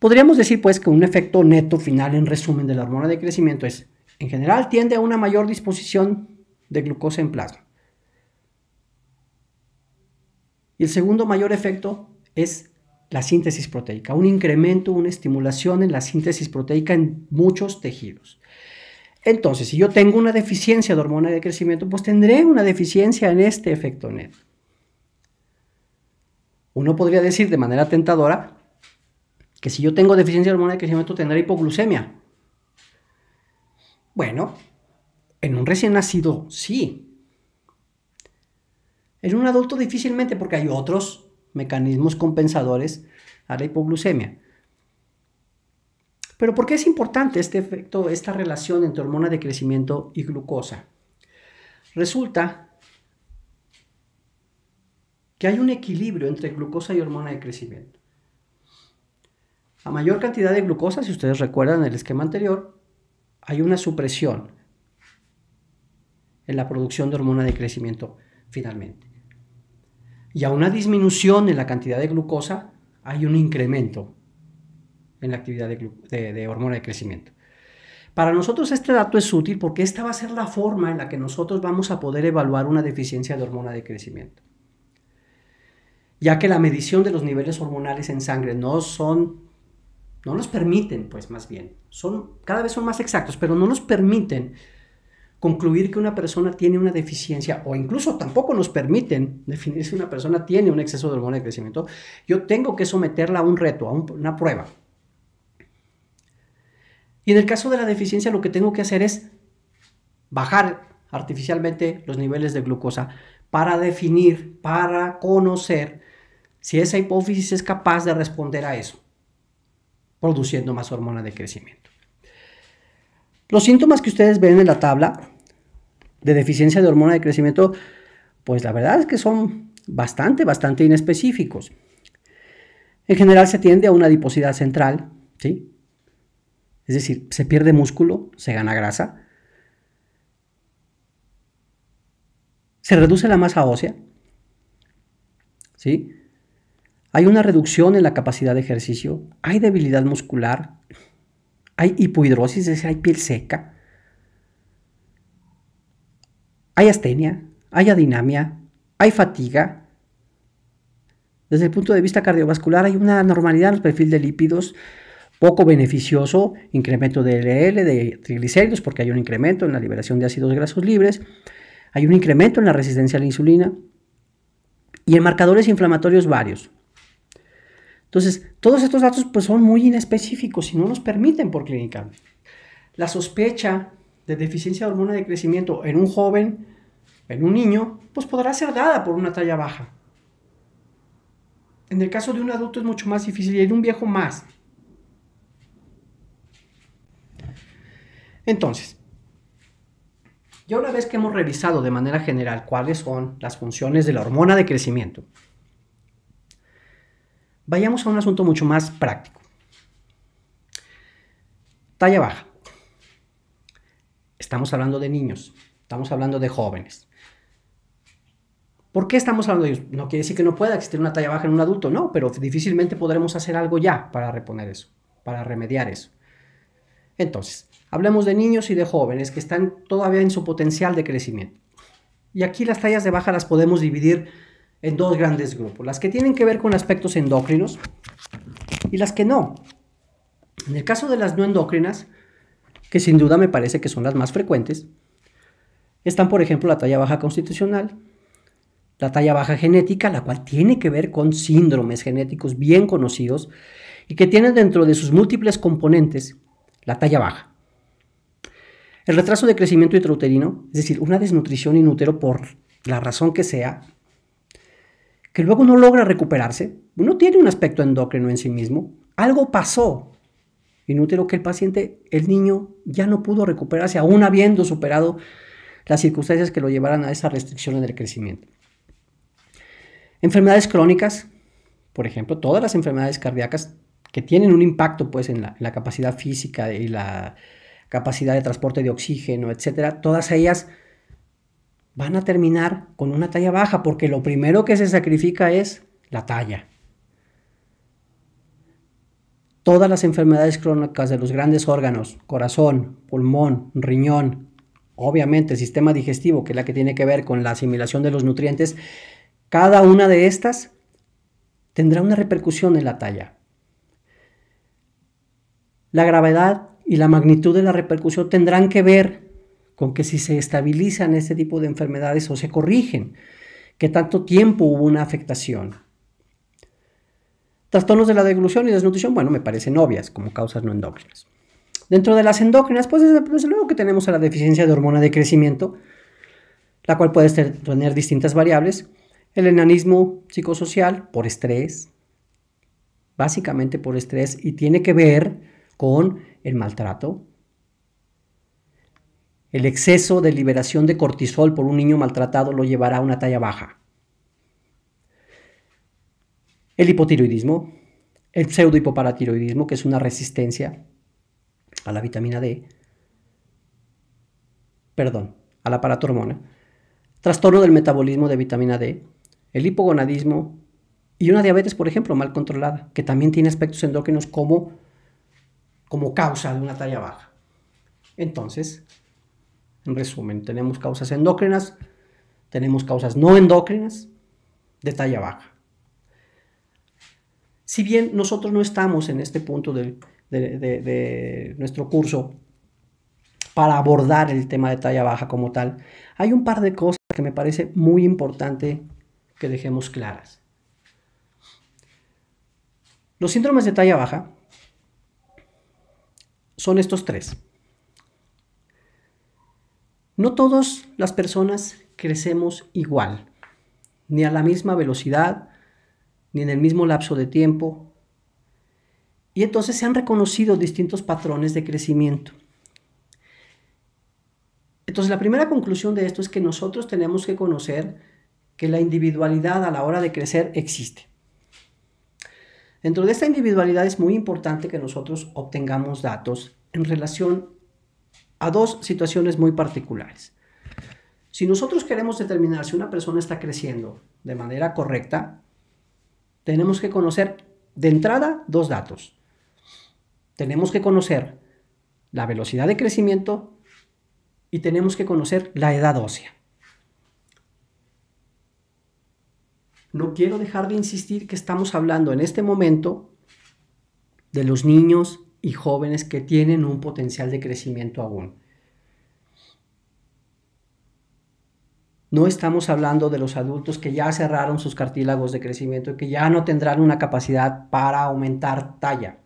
Speaker 1: Podríamos decir, pues, que un efecto neto final, en resumen, de la hormona de crecimiento es, en general, tiende a una mayor disposición de glucosa en plasma. Y el segundo mayor efecto es la síntesis proteica, un incremento, una estimulación en la síntesis proteica en muchos tejidos. Entonces, si yo tengo una deficiencia de hormona de crecimiento, pues tendré una deficiencia en este efecto NET. Uno podría decir de manera tentadora que si yo tengo deficiencia de hormona de crecimiento tendré hipoglucemia. Bueno, en un recién nacido sí. En un adulto difícilmente porque hay otros mecanismos compensadores a la hipoglucemia. Pero ¿por qué es importante este efecto, esta relación entre hormona de crecimiento y glucosa? Resulta que hay un equilibrio entre glucosa y hormona de crecimiento. A mayor cantidad de glucosa, si ustedes recuerdan el esquema anterior, hay una supresión en la producción de hormona de crecimiento finalmente. Y a una disminución en la cantidad de glucosa hay un incremento en la actividad de, hormona de crecimiento. Para nosotros este dato es útil porque esta va a ser la forma en la que nosotros vamos a poder evaluar una deficiencia de hormona de crecimiento. Ya que la medición de los niveles hormonales en sangre no son, no nos permiten, pues más bien, son, cada vez son más exactos, pero no nos permiten concluir que una persona tiene una deficiencia o incluso tampoco nos permiten definir si una persona tiene un exceso de hormona de crecimiento, yo tengo que someterla a un reto, a una prueba, y en el caso de la deficiencia lo que tengo que hacer es bajar artificialmente los niveles de glucosa para definir, para conocer si esa hipófisis es capaz de responder a eso, produciendo más hormona de crecimiento. Los síntomas que ustedes ven en la tabla de deficiencia de hormona de crecimiento, pues la verdad es que son bastante, bastante inespecíficos. En general se tiende a una adiposidad central, ¿sí? Es decir, se pierde músculo, se gana grasa, se reduce la masa ósea, ¿sí? Hay una reducción en la capacidad de ejercicio, hay debilidad muscular, hay hipohidrosis, es decir, hay piel seca, hay astenia, hay adinamia, hay fatiga. Desde el punto de vista cardiovascular hay una normalidad en el perfil de lípidos, poco beneficioso, incremento de LL, de triglicéridos, porque hay un incremento en la liberación de ácidos grasos libres, hay un incremento en la resistencia a la insulina y en marcadores inflamatorios varios. Entonces, todos estos datos pues, son muy inespecíficos y no nos permiten por clínica. La sospecha de deficiencia de hormona de crecimiento en un joven, en un niño, pues podrá ser dada por una talla baja. En el caso de un adulto es mucho más difícil y en un viejo más. Entonces, ya una vez que hemos revisado de manera general cuáles son las funciones de la hormona de crecimiento, vayamos a un asunto mucho más práctico. Talla baja. Estamos hablando de niños, estamos hablando de jóvenes. ¿Por qué estamos hablando de ellos? No quiere decir que no pueda existir una talla baja en un adulto, no, pero difícilmente podremos hacer algo ya para reponer eso, para remediar eso. Entonces, Hablemos de niños y de jóvenes que están todavía en su potencial de crecimiento. Y aquí las tallas de baja las podemos dividir en dos grandes grupos, las que tienen que ver con aspectos endócrinos y las que no. En el caso de las no endócrinas, que sin duda me parece que son las más frecuentes, están por ejemplo la talla baja constitucional, la talla baja genética, la cual tiene que ver con síndromes genéticos bien conocidos y que tienen dentro de sus múltiples componentes la talla baja. El retraso de crecimiento intrauterino, es decir, una desnutrición inútero por la razón que sea, que luego no logra recuperarse, no tiene un aspecto endocrino en sí mismo, algo pasó inútero que el paciente, el niño, ya no pudo recuperarse, aún habiendo superado las circunstancias que lo llevaran a esa restricción del crecimiento. Enfermedades crónicas, por ejemplo, todas las enfermedades cardíacas que tienen un impacto pues, en la capacidad física y la capacidad de transporte de oxígeno, etcétera, todas ellas van a terminar con una talla baja, porque lo primero que se sacrifica es la talla. Todas las enfermedades crónicas de los grandes órganos, corazón, pulmón, riñón, obviamente el sistema digestivo, que es la que tiene que ver con la asimilación de los nutrientes, cada una de estas tendrá una repercusión en la talla. La gravedad y la magnitud de la repercusión tendrán que ver con que si se estabilizan este tipo de enfermedades o se corrigen, que tanto tiempo hubo una afectación. Trastornos de la deglución y desnutrición, bueno, me parecen obvias como causas no endócrinas. Dentro de las endógenas, pues desde luego que tenemos a la deficiencia de hormona de crecimiento, la cual puede tener distintas variables. El enanismo psicosocial por estrés, básicamente por estrés, y tiene que ver con el maltrato, el exceso de liberación de cortisol por un niño maltratado lo llevará a una talla baja. El hipotiroidismo, el pseudohipoparatiroidismo, que es una resistencia a la vitamina D, perdón, a la hormona, trastorno del metabolismo de vitamina D, el hipogonadismo y una diabetes, por ejemplo, mal controlada, que también tiene aspectos endógenos como como causa de una talla baja. Entonces, en resumen, tenemos causas endócrinas, tenemos causas no endócrinas de talla baja. Si bien nosotros no estamos en este punto de, de nuestro curso para abordar el tema de talla baja como tal, hay un par de cosas que me parece muy importante que dejemos claras. Los síndromes de talla baja son estos tres. No todas las personas crecemos igual, ni a la misma velocidad, ni en el mismo lapso de tiempo. Y entonces se han reconocido distintos patrones de crecimiento. Entonces la primera conclusión de esto es que nosotros tenemos que conocer que la individualidad a la hora de crecer existe. Dentro de esta individualidad es muy importante que nosotros obtengamos datos en relación a dos situaciones muy particulares. Si nosotros queremos determinar si una persona está creciendo de manera correcta, tenemos que conocer de entrada dos datos. Tenemos que conocer la velocidad de crecimiento y tenemos que conocer la edad ósea. no quiero dejar de insistir que estamos hablando en este momento de los niños y jóvenes que tienen un potencial de crecimiento aún. No estamos hablando de los adultos que ya cerraron sus cartílagos de crecimiento y que ya no tendrán una capacidad para aumentar talla.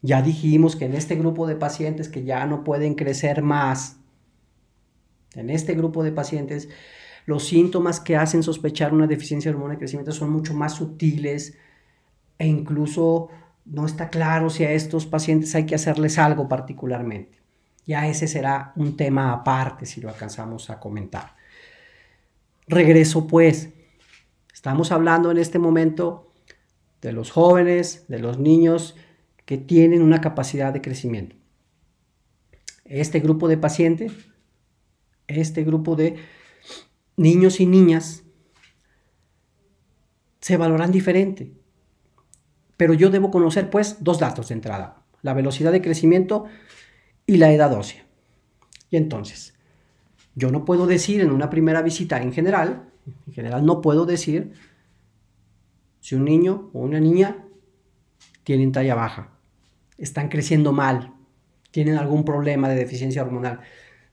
Speaker 1: Ya dijimos que en este grupo de pacientes que ya no pueden crecer más, en este grupo de pacientes los síntomas que hacen sospechar una deficiencia de hormona de crecimiento son mucho más sutiles e incluso no está claro si a estos pacientes hay que hacerles algo particularmente. Ya ese será un tema aparte si lo alcanzamos a comentar. Regreso pues. Estamos hablando en este momento de los jóvenes, de los niños que tienen una capacidad de crecimiento. Este grupo de pacientes, este grupo de niños y niñas se valoran diferente. Pero yo debo conocer pues dos datos de entrada, la velocidad de crecimiento y la edad ósea. Y entonces, yo no puedo decir en una primera visita en general, en general no puedo decir si un niño o una niña tienen talla baja, están creciendo mal, tienen algún problema de deficiencia hormonal.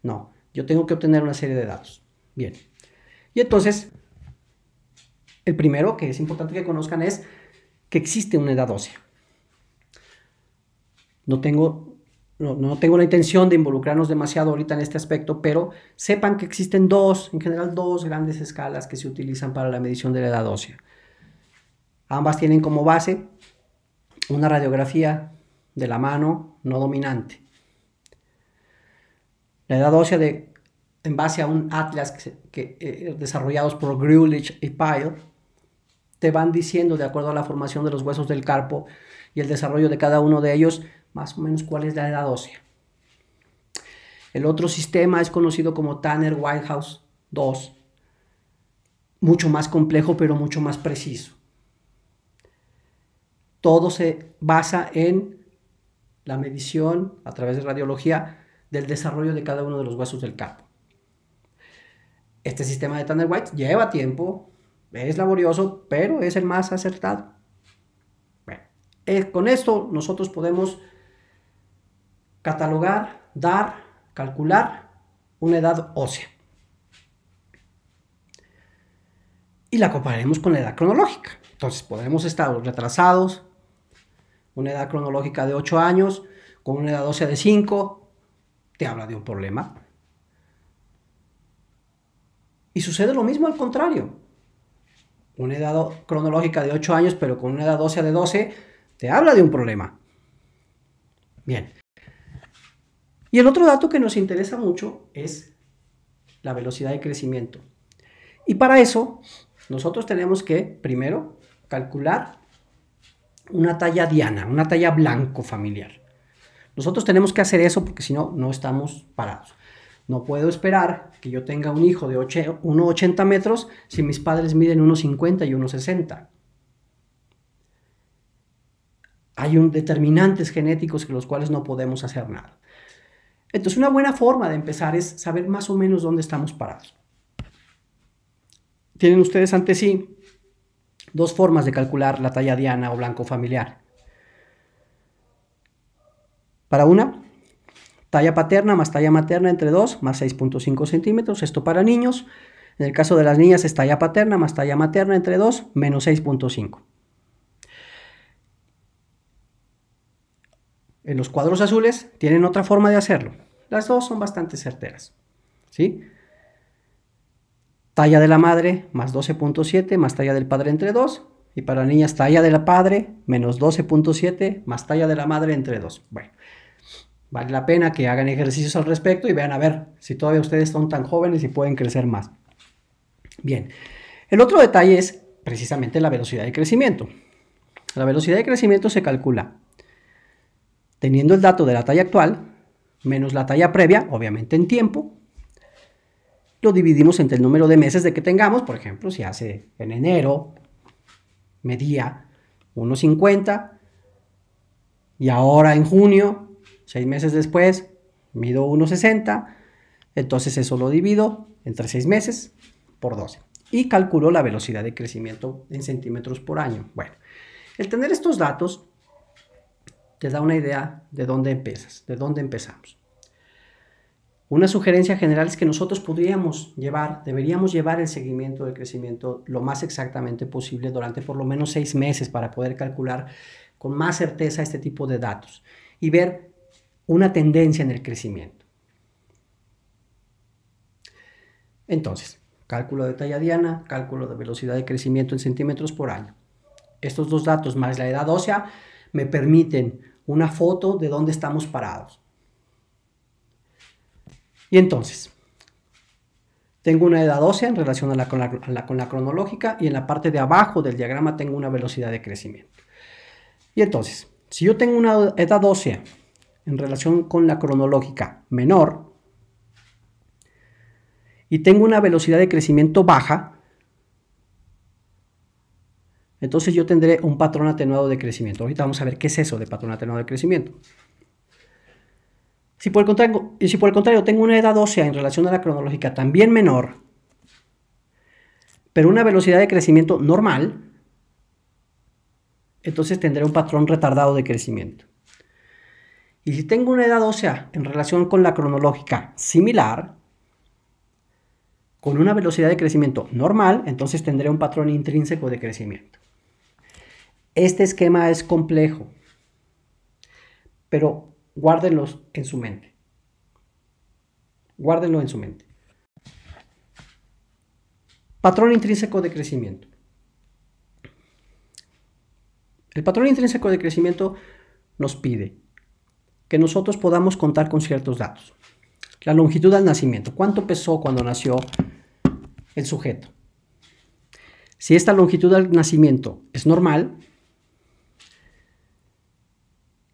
Speaker 1: No, yo tengo que obtener una serie de datos. Bien, y entonces, el primero que es importante que conozcan es que existe una edad ósea. No tengo, no, tengo la intención de involucrarnos demasiado ahorita en este aspecto, pero sepan que existen dos, en general dos grandes escalas que se utilizan para la medición de la edad ósea. Ambas tienen como base una radiografía de la mano no dominante. La edad ósea de en base a un atlas que, eh, desarrollados por Grulich y Pyle, te van diciendo, de acuerdo a la formación de los huesos del carpo y el desarrollo de cada uno de ellos, más o menos cuál es la edad ósea. El otro sistema es conocido como Tanner Whitehouse 2, mucho más complejo pero mucho más preciso. Todo se basa en la medición a través de radiología del desarrollo de cada uno de los huesos del carpo. Este sistema de Tanner White lleva tiempo, es laborioso, pero es el más acertado. Bueno, con esto nosotros podemos catalogar, dar, calcular una edad ósea. Y la compararemos con la edad cronológica. Entonces podemos estar retrasados, una edad cronológica de 8 años, con una edad ósea de 5, te habla de un problema y sucede lo mismo al contrario. Una edad cronológica de 8 años, pero con una edad 12 de 12, te habla de un problema. Bien. Y el otro dato que nos interesa mucho es la velocidad de crecimiento. Y para eso, nosotros tenemos que, primero, calcular una talla diana, una talla blanco familiar. Nosotros tenemos que hacer eso porque si no, no estamos parados. No puedo esperar que yo tenga un hijo de 1,80 metros si mis padres miden 1,50 y 1,60. Hay un determinantes genéticos con los cuales no podemos hacer nada. Entonces, una buena forma de empezar es saber más o menos dónde estamos parados. Tienen ustedes ante sí dos formas de calcular la talla diana o blanco familiar. Para una, Talla paterna más talla materna entre 2 más 6.5 centímetros, esto para niños. En el caso de las niñas es talla paterna más talla materna entre 2 menos 6.5. En los cuadros azules tienen otra forma de hacerlo. Las dos son bastante certeras. ¿sí? Talla de la madre más 12.7 más talla del padre entre 2. Y para niñas talla de la padre menos 12.7 más talla de la madre entre 2. Bueno, Vale la pena que hagan ejercicios al respecto y vean a ver si todavía ustedes son tan jóvenes y pueden crecer más. Bien, el otro detalle es precisamente la velocidad de crecimiento. La velocidad de crecimiento se calcula teniendo el dato de la talla actual menos la talla previa, obviamente en tiempo, lo dividimos entre el número de meses de que tengamos, por ejemplo, si hace en enero medía 1.50 y ahora en junio Seis meses después, mido 1,60. Entonces eso lo divido entre seis meses por 12. Y calculo la velocidad de crecimiento en centímetros por año. Bueno, el tener estos datos te da una idea de dónde empiezas, de dónde empezamos. Una sugerencia general es que nosotros podríamos llevar, deberíamos llevar el seguimiento del crecimiento lo más exactamente posible durante por lo menos seis meses para poder calcular con más certeza este tipo de datos y ver una tendencia en el crecimiento. Entonces, cálculo de talla diana, cálculo de velocidad de crecimiento en centímetros por año. Estos dos datos más la edad ósea me permiten una foto de dónde estamos parados. Y entonces, tengo una edad ósea en relación a la, con, la, con la cronológica y en la parte de abajo del diagrama tengo una velocidad de crecimiento. Y entonces, si yo tengo una edad ósea en relación con la cronológica menor y tengo una velocidad de crecimiento baja, entonces yo tendré un patrón atenuado de crecimiento. Ahorita vamos a ver qué es eso de patrón atenuado de crecimiento. Si por el contrario, si por el contrario tengo una edad ósea en relación a la cronológica también menor, pero una velocidad de crecimiento normal, entonces tendré un patrón retardado de crecimiento. Y si tengo una edad ósea en relación con la cronológica similar, con una velocidad de crecimiento normal, entonces tendré un patrón intrínseco de crecimiento. Este esquema es complejo, pero guárdenlo en su mente. Guárdenlo en su mente. Patrón intrínseco de crecimiento. El patrón intrínseco de crecimiento nos pide que nosotros podamos contar con ciertos datos. La longitud del nacimiento. ¿Cuánto pesó cuando nació el sujeto? Si esta longitud del nacimiento es normal,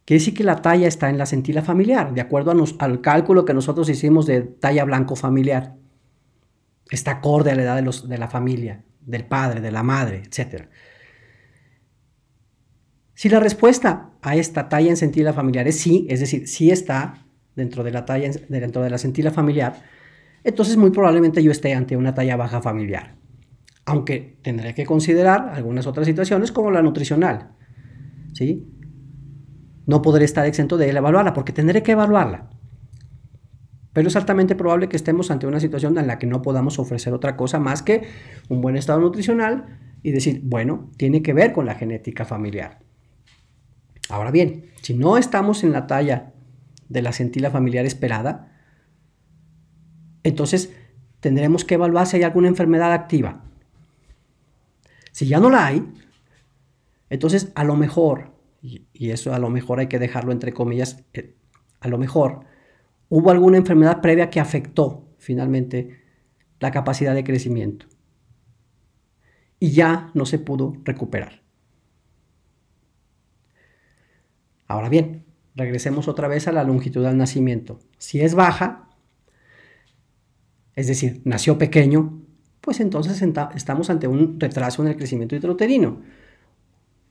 Speaker 1: quiere decir que la talla está en la centila familiar, de acuerdo a al cálculo que nosotros hicimos de talla blanco familiar. Está acorde a la edad de, los, de la familia, del padre, de la madre, etc. Si la respuesta a esta talla en centila familiar es sí, es decir, si está dentro de la talla, dentro de la centila familiar, entonces muy probablemente yo esté ante una talla baja familiar. Aunque tendré que considerar algunas otras situaciones como la nutricional. ¿sí? No podré estar exento de evaluarla porque tendré que evaluarla. Pero es altamente probable que estemos ante una situación en la que no podamos ofrecer otra cosa más que un buen estado nutricional y decir, bueno, tiene que ver con la genética familiar. Ahora bien, si no estamos en la talla de la centila familiar esperada, entonces tendremos que evaluar si hay alguna enfermedad activa. Si ya no la hay, entonces a lo mejor, y eso a lo mejor hay que dejarlo entre comillas, eh, a lo mejor hubo alguna enfermedad previa que afectó finalmente la capacidad de crecimiento y ya no se pudo recuperar. Ahora bien, regresemos otra vez a la longitud del nacimiento. Si es baja, es decir, nació pequeño, pues entonces estamos ante un retraso en el crecimiento intrauterino,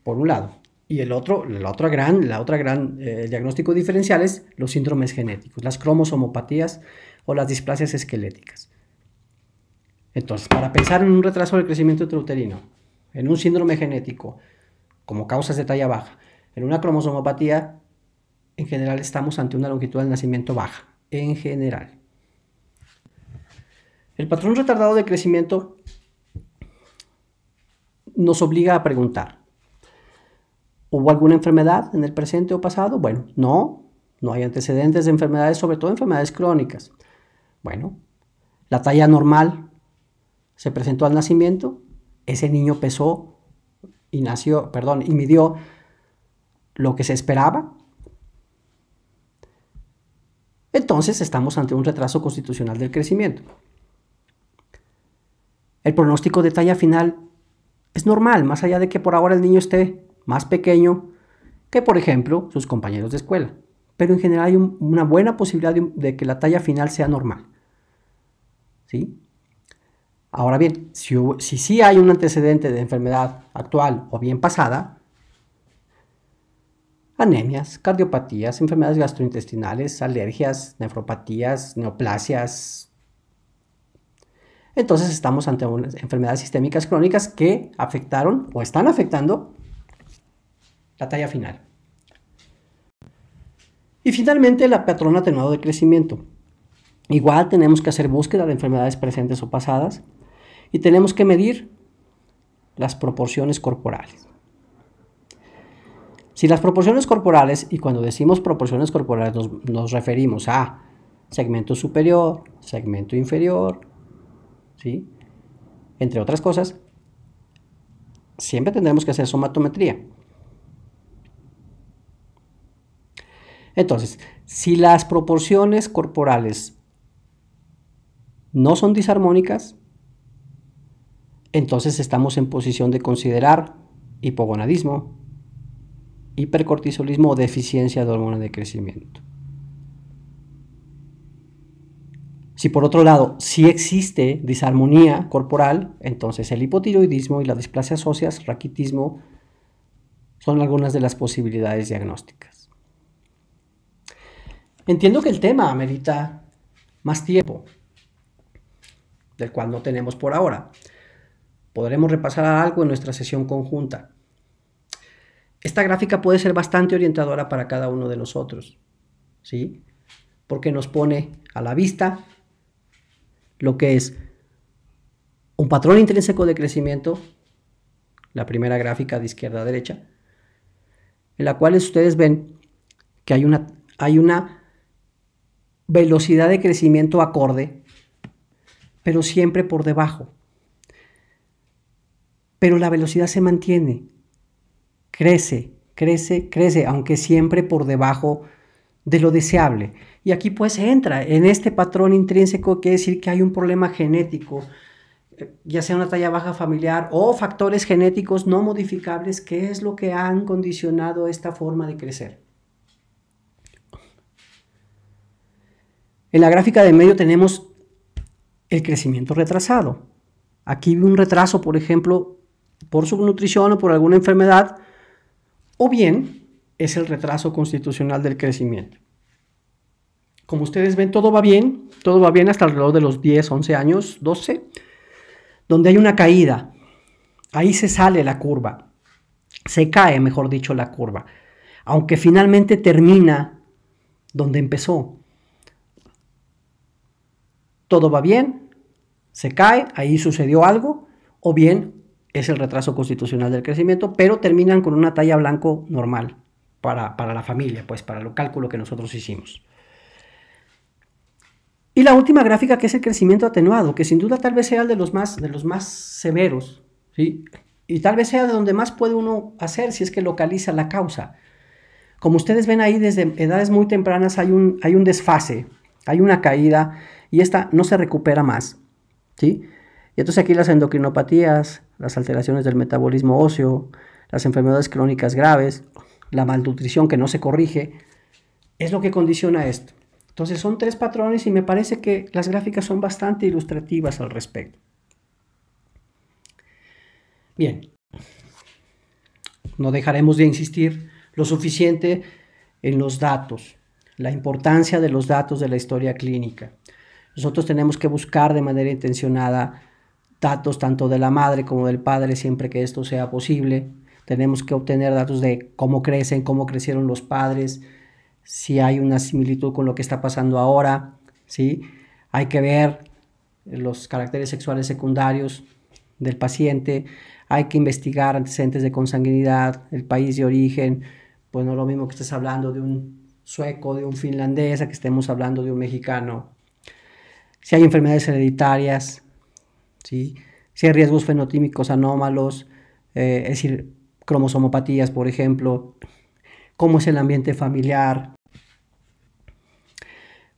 Speaker 1: por un lado. Y el otro, la otra gran, la otra gran eh, diagnóstico diferencial es los síndromes genéticos, las cromosomopatías o las displasias esqueléticas. Entonces, para pensar en un retraso del crecimiento intrauterino, en un síndrome genético como causas de talla baja, en una cromosomopatía, en general estamos ante una longitud del nacimiento baja, en general. El patrón retardado de crecimiento nos obliga a preguntar, ¿hubo alguna enfermedad en el presente o pasado? Bueno, no, no hay antecedentes de enfermedades, sobre todo enfermedades crónicas. Bueno, la talla normal se presentó al nacimiento, ese niño pesó y nació, perdón, y midió lo que se esperaba, entonces estamos ante un retraso constitucional del crecimiento. El pronóstico de talla final es normal, más allá de que por ahora el niño esté más pequeño que, por ejemplo, sus compañeros de escuela. Pero en general hay una buena posibilidad de, que la talla final sea normal. Ahora bien, si, si sí hay un antecedente de enfermedad actual o bien pasada, anemias, cardiopatías, enfermedades gastrointestinales, alergias, nefropatías, neoplasias. Entonces estamos ante unas enfermedades sistémicas crónicas que afectaron o están afectando la talla final. Y finalmente la patrón atenuado de crecimiento. Igual tenemos que hacer búsqueda de enfermedades presentes o pasadas y tenemos que medir las proporciones corporales. Si las proporciones corporales, y cuando decimos proporciones corporales nos, referimos a segmento superior, segmento inferior, entre otras cosas, siempre tendremos que hacer somatometría. Entonces, si las proporciones corporales no son disarmónicas, entonces estamos en posición de considerar hipogonadismo, hipercortisolismo o deficiencia de hormona de crecimiento. Si por otro lado sí existe disarmonía corporal, entonces el hipotiroidismo y la displasia óseas, raquitismo, son algunas de las posibilidades diagnósticas. Entiendo que el tema amerita más tiempo, del cual no tenemos por ahora. Podremos repasar algo en nuestra sesión conjunta. Esta gráfica puede ser bastante orientadora para cada uno de nosotros, ¿sí? Porque nos pone a la vista lo que es un patrón intrínseco de crecimiento, la primera gráfica de izquierda a derecha, en la cual ustedes ven que hay una, hay una velocidad de crecimiento acorde, pero siempre por debajo. Pero la velocidad se mantiene, crece, crece, crece, aunque siempre por debajo de lo deseable. Y aquí pues entra en este patrón intrínseco que decir que hay un problema genético, eh, ya sea una talla baja familiar o factores genéticos no modificables, que es lo que han condicionado esta forma de crecer. En la gráfica de medio tenemos el crecimiento retrasado. Aquí un retraso, por ejemplo, por subnutrición o por alguna enfermedad, o bien es el retraso constitucional del crecimiento. Como ustedes ven, todo va bien, todo va bien hasta alrededor de los 10, 11 años, 12, donde hay una caída. Ahí se sale la curva, se cae, mejor dicho, la curva, aunque finalmente termina donde empezó. Todo va bien, se cae, ahí sucedió algo, o bien es el retraso constitucional del crecimiento, pero terminan con una talla blanco normal para, la familia, pues para el cálculo que nosotros hicimos. Y la última gráfica que es el crecimiento atenuado, que sin duda tal vez sea el de los más, de los más severos, ¿sí? y tal vez sea de donde más puede uno hacer si es que localiza la causa. Como ustedes ven ahí, desde edades muy tempranas hay un, hay un desfase, hay una caída y esta no se recupera más. ¿sí? Y entonces aquí las endocrinopatías, las alteraciones del metabolismo óseo, las enfermedades crónicas graves, la malnutrición que no se corrige, es lo que condiciona esto. Entonces son tres patrones y me parece que las gráficas son bastante ilustrativas al respecto. Bien, no dejaremos de insistir lo suficiente en los datos, la importancia de los datos de la historia clínica. Nosotros tenemos que buscar de manera intencionada datos tanto de la madre como del padre siempre que esto sea posible. Tenemos que obtener datos de cómo crecen, cómo crecieron los padres, si hay una similitud con lo que está pasando ahora, ¿sí? Hay que ver los caracteres sexuales secundarios del paciente, hay que investigar antecedentes de consanguinidad, el país de origen, pues no es lo mismo que estés hablando de un sueco, de un finlandés, a que estemos hablando de un mexicano. Si hay enfermedades hereditarias, si hay riesgos fenotímicos anómalos, eh, es decir, cromosomopatías, por ejemplo, cómo es el ambiente familiar,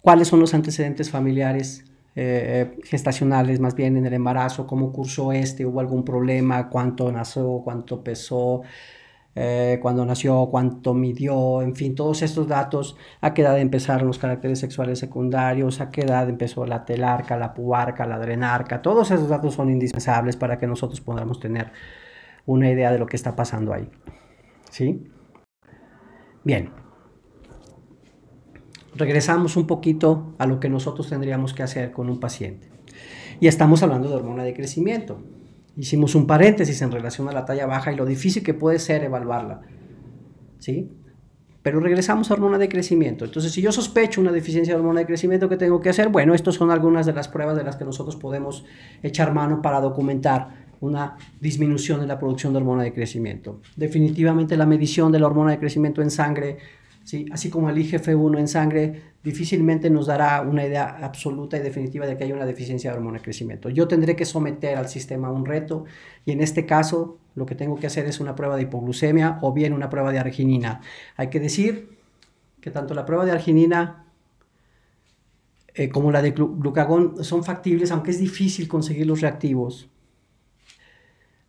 Speaker 1: cuáles son los antecedentes familiares eh, gestacionales, más bien en el embarazo, cómo cursó este, hubo algún problema, cuánto nació, cuánto pesó, eh, cuando nació, cuánto midió, en fin, todos estos datos, a qué edad empezaron los caracteres sexuales secundarios, a qué edad empezó la telarca, la puarca, la drenarca, todos esos datos son indispensables para que nosotros podamos tener una idea de lo que está pasando ahí. ¿Sí? Bien. Regresamos un poquito a lo que nosotros tendríamos que hacer con un paciente.
Speaker 2: Y estamos hablando
Speaker 1: de hormona de crecimiento hicimos un paréntesis en relación a la talla baja y lo difícil que puede ser evaluarla. ¿Sí? Pero regresamos a hormona de crecimiento. Entonces, si yo sospecho una deficiencia de hormona de crecimiento, ¿qué tengo que hacer? Bueno, estas son algunas de las pruebas de las que nosotros podemos echar mano para documentar una disminución en la producción de hormona de crecimiento. Definitivamente la medición de la hormona de crecimiento en sangre Así como el IGF-1 en sangre difícilmente nos dará una idea absoluta y definitiva de que hay una deficiencia de hormona de crecimiento. Yo tendré que someter al sistema a un reto y en este caso lo que tengo que hacer es una prueba de hipoglucemia o bien una prueba de arginina. Hay que decir que tanto la prueba de arginina eh, como la de glucagón son factibles, aunque es difícil conseguir los reactivos.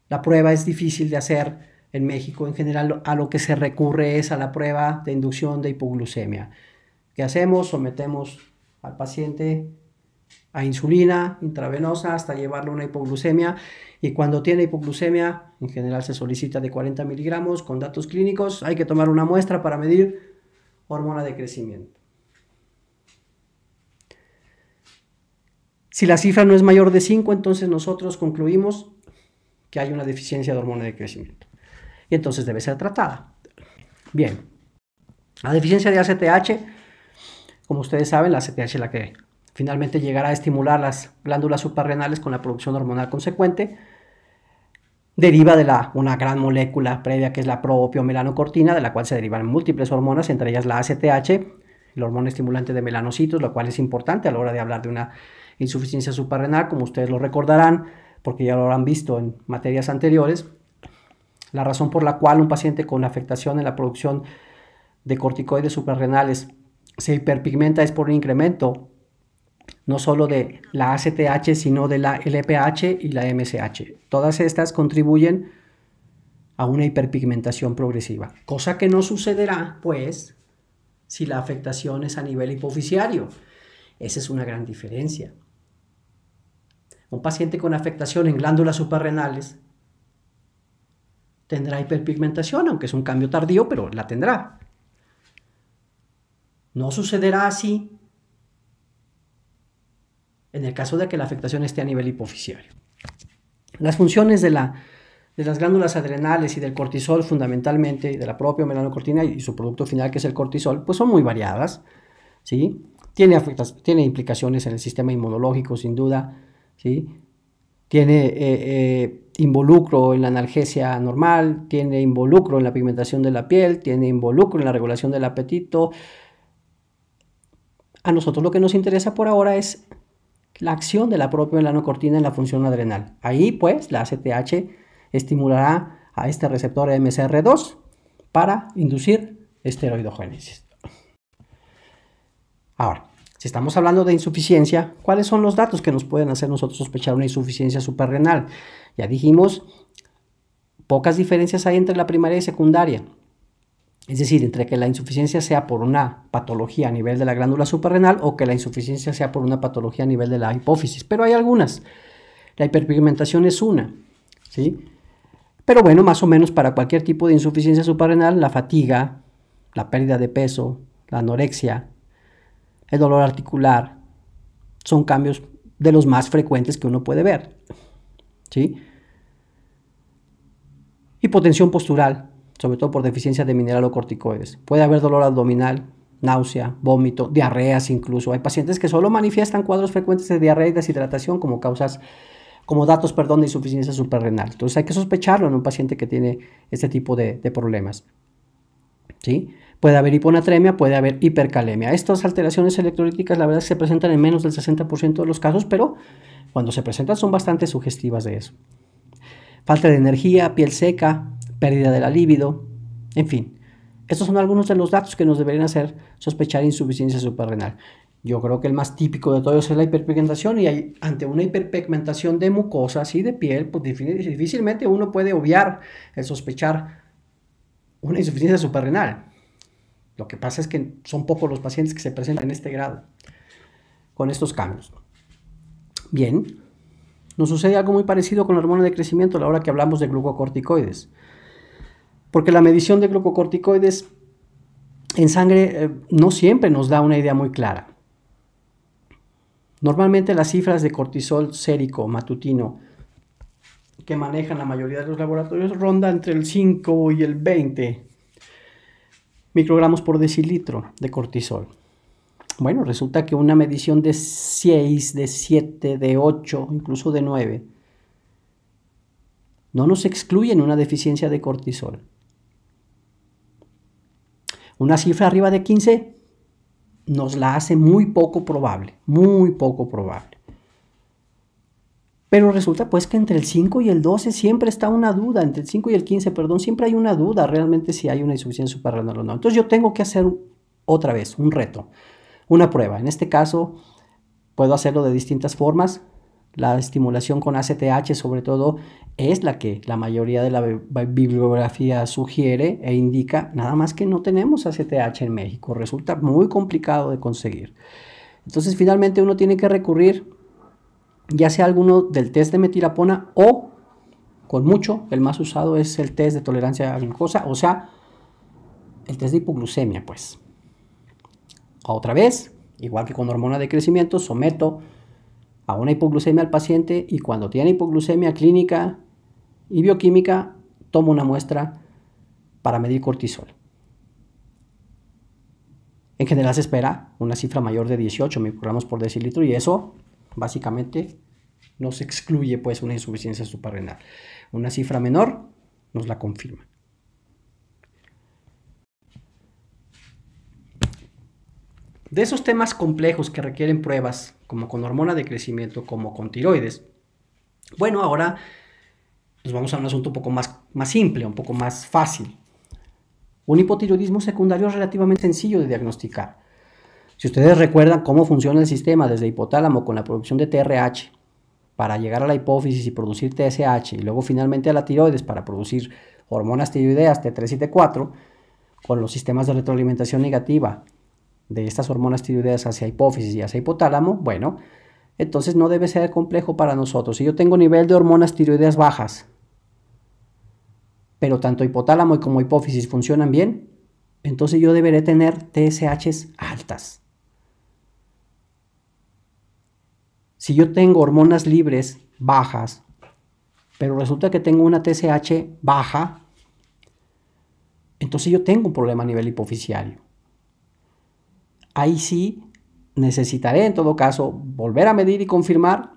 Speaker 1: La prueba es difícil de hacer en México en general a lo que se recurre es a la prueba de inducción de hipoglucemia. ¿Qué hacemos? Sometemos al paciente a insulina intravenosa hasta llevarlo a una hipoglucemia y cuando tiene hipoglucemia, en general se solicita de 40 miligramos con datos clínicos, hay que tomar una muestra para medir hormona de crecimiento. Si la cifra no es mayor de 5, entonces nosotros concluimos que hay una deficiencia de hormona de crecimiento y entonces debe ser tratada. Bien, la deficiencia de ACTH, como ustedes saben, la ACTH es la que finalmente llegará a estimular las glándulas suprarrenales con la producción hormonal consecuente, deriva de la, una gran molécula previa que es la proopiomelanocortina, de la cual se derivan múltiples hormonas, entre ellas la ACTH, el hormona estimulante de melanocitos, lo cual es importante a la hora de hablar de una insuficiencia suprarrenal, como ustedes lo recordarán, porque ya lo habrán visto en materias anteriores. La razón por la cual un paciente con afectación en la producción de corticoides suprarrenales se hiperpigmenta es por un incremento no solo de la ACTH, sino de la LPH y la MSH. Todas estas contribuyen a una hiperpigmentación progresiva, cosa que no sucederá, pues, si la afectación es a nivel hipoficiario. Esa es una gran diferencia. Un paciente con afectación en glándulas suprarrenales tendrá hiperpigmentación, aunque es un cambio tardío, pero la tendrá. No sucederá así en el caso de que la afectación esté a nivel hipoficiario. Las funciones de, la, las glándulas adrenales y del cortisol fundamentalmente, de la propia melanocortina y su producto final que es el cortisol, pues son muy variadas. ¿sí? Tiene, tiene implicaciones en el sistema inmunológico, sin duda. ¿sí? Tiene eh, eh, involucro en la analgesia normal, tiene involucro en la pigmentación de la piel, tiene involucro en la regulación del apetito. A nosotros lo que nos interesa por ahora es la acción de la propia melanocortina en la función adrenal. Ahí pues la ACTH estimulará a este receptor MCR2 para inducir esteroidogénesis. Ahora, si estamos hablando de insuficiencia, ¿cuáles son los datos que nos pueden hacer nosotros sospechar una insuficiencia suprarrenal? Ya dijimos, pocas diferencias hay entre la primaria y secundaria. Es decir, entre que la insuficiencia sea por una patología a nivel de la glándula suprarrenal o que la insuficiencia sea por una patología a nivel de la hipófisis. Pero hay algunas. La hiperpigmentación es una. ¿sí? Pero bueno, más o menos para cualquier tipo de insuficiencia suprarrenal, la fatiga, la pérdida de peso, la anorexia, el dolor articular, son cambios de los más frecuentes que uno puede ver. ¿sí? Hipotensión postural, sobre todo por deficiencia de mineral o corticoides. Puede haber dolor abdominal, náusea, vómito, diarreas incluso. Hay pacientes que solo manifiestan cuadros frecuentes de diarrea y deshidratación como causas como datos, perdón, de insuficiencia suprarrenal. Entonces hay que sospecharlo en un paciente que tiene este tipo de, problemas. ¿Sí? Puede haber hiponatremia, puede haber hipercalemia. Estas alteraciones electrolíticas, la verdad, se presentan en menos del 60% de los casos, pero cuando se presentan son bastante sugestivas de eso. Falta de energía, piel seca, pérdida de la libido, en fin. Estos son algunos de los datos que nos deberían hacer sospechar insuficiencia suprarrenal. Yo creo que el más típico de todos es la hiperpigmentación y ante una hiperpigmentación de mucosas y de piel, pues difícilmente uno puede obviar el sospechar una insuficiencia suprarrenal. Lo que pasa es que son pocos los pacientes que se presentan en este grado con estos cambios. Bien, nos sucede algo muy parecido con la hormona de crecimiento a la hora que hablamos de glucocorticoides. Porque la medición de glucocorticoides en sangre eh, no siempre nos da una idea muy clara. Normalmente las cifras de cortisol sérico matutino que manejan la mayoría de los laboratorios ronda entre el 5 y el 20 microgramos por decilitro de cortisol. Bueno, resulta que una medición de 6, de 7, de 8, incluso de 9, no nos en una deficiencia de cortisol. Una cifra arriba de 15 nos la hace muy poco probable, muy poco probable. Pero resulta pues que entre el 5 y el 12 siempre está una duda, entre el 5 y el 15, perdón, siempre hay una duda realmente si hay una insuficiencia suprarrenal o no. Entonces yo tengo que hacer otra vez un reto una prueba. En este caso, puedo hacerlo de distintas formas. La estimulación con ACTH sobre todo es la que la mayoría de la bibliografía sugiere e indica, nada más que no tenemos ACTH en México, resulta muy complicado de conseguir. Entonces finalmente uno tiene que recurrir ya sea alguno del test de metilapona o con mucho, el más usado es el test de tolerancia a glucosa, o sea, el test de hipoglucemia, pues. Otra vez, igual que con hormona de crecimiento, someto a una hipoglucemia al paciente y cuando tiene hipoglucemia clínica y bioquímica, tomo una muestra para medir cortisol. En general se espera una cifra mayor de 18 microgramos por decilitro y eso básicamente nos excluye pues una insuficiencia suprarrenal. Una cifra menor nos la confirma. De esos temas complejos que requieren pruebas, como con hormona de crecimiento, como con tiroides, bueno, ahora nos vamos a un asunto un poco más, más simple, un poco más fácil. Un hipotiroidismo secundario es relativamente sencillo de diagnosticar. Si ustedes recuerdan cómo funciona el sistema desde hipotálamo con la producción de TRH para llegar a la hipófisis y producir TSH y luego finalmente a la tiroides para producir hormonas tiroideas T3 y T4, con los sistemas de retroalimentación negativa de estas hormonas tiroideas hacia hipófisis y hacia hipotálamo, bueno, entonces no debe ser complejo para nosotros. Si yo tengo nivel de hormonas tiroideas bajas, pero tanto hipotálamo como hipófisis funcionan bien, entonces yo deberé tener TSHs altas. Si yo tengo hormonas libres bajas, pero resulta que tengo una TSH baja, entonces yo tengo un problema a nivel hipoficiario ahí sí necesitaré en todo caso volver a medir y confirmar,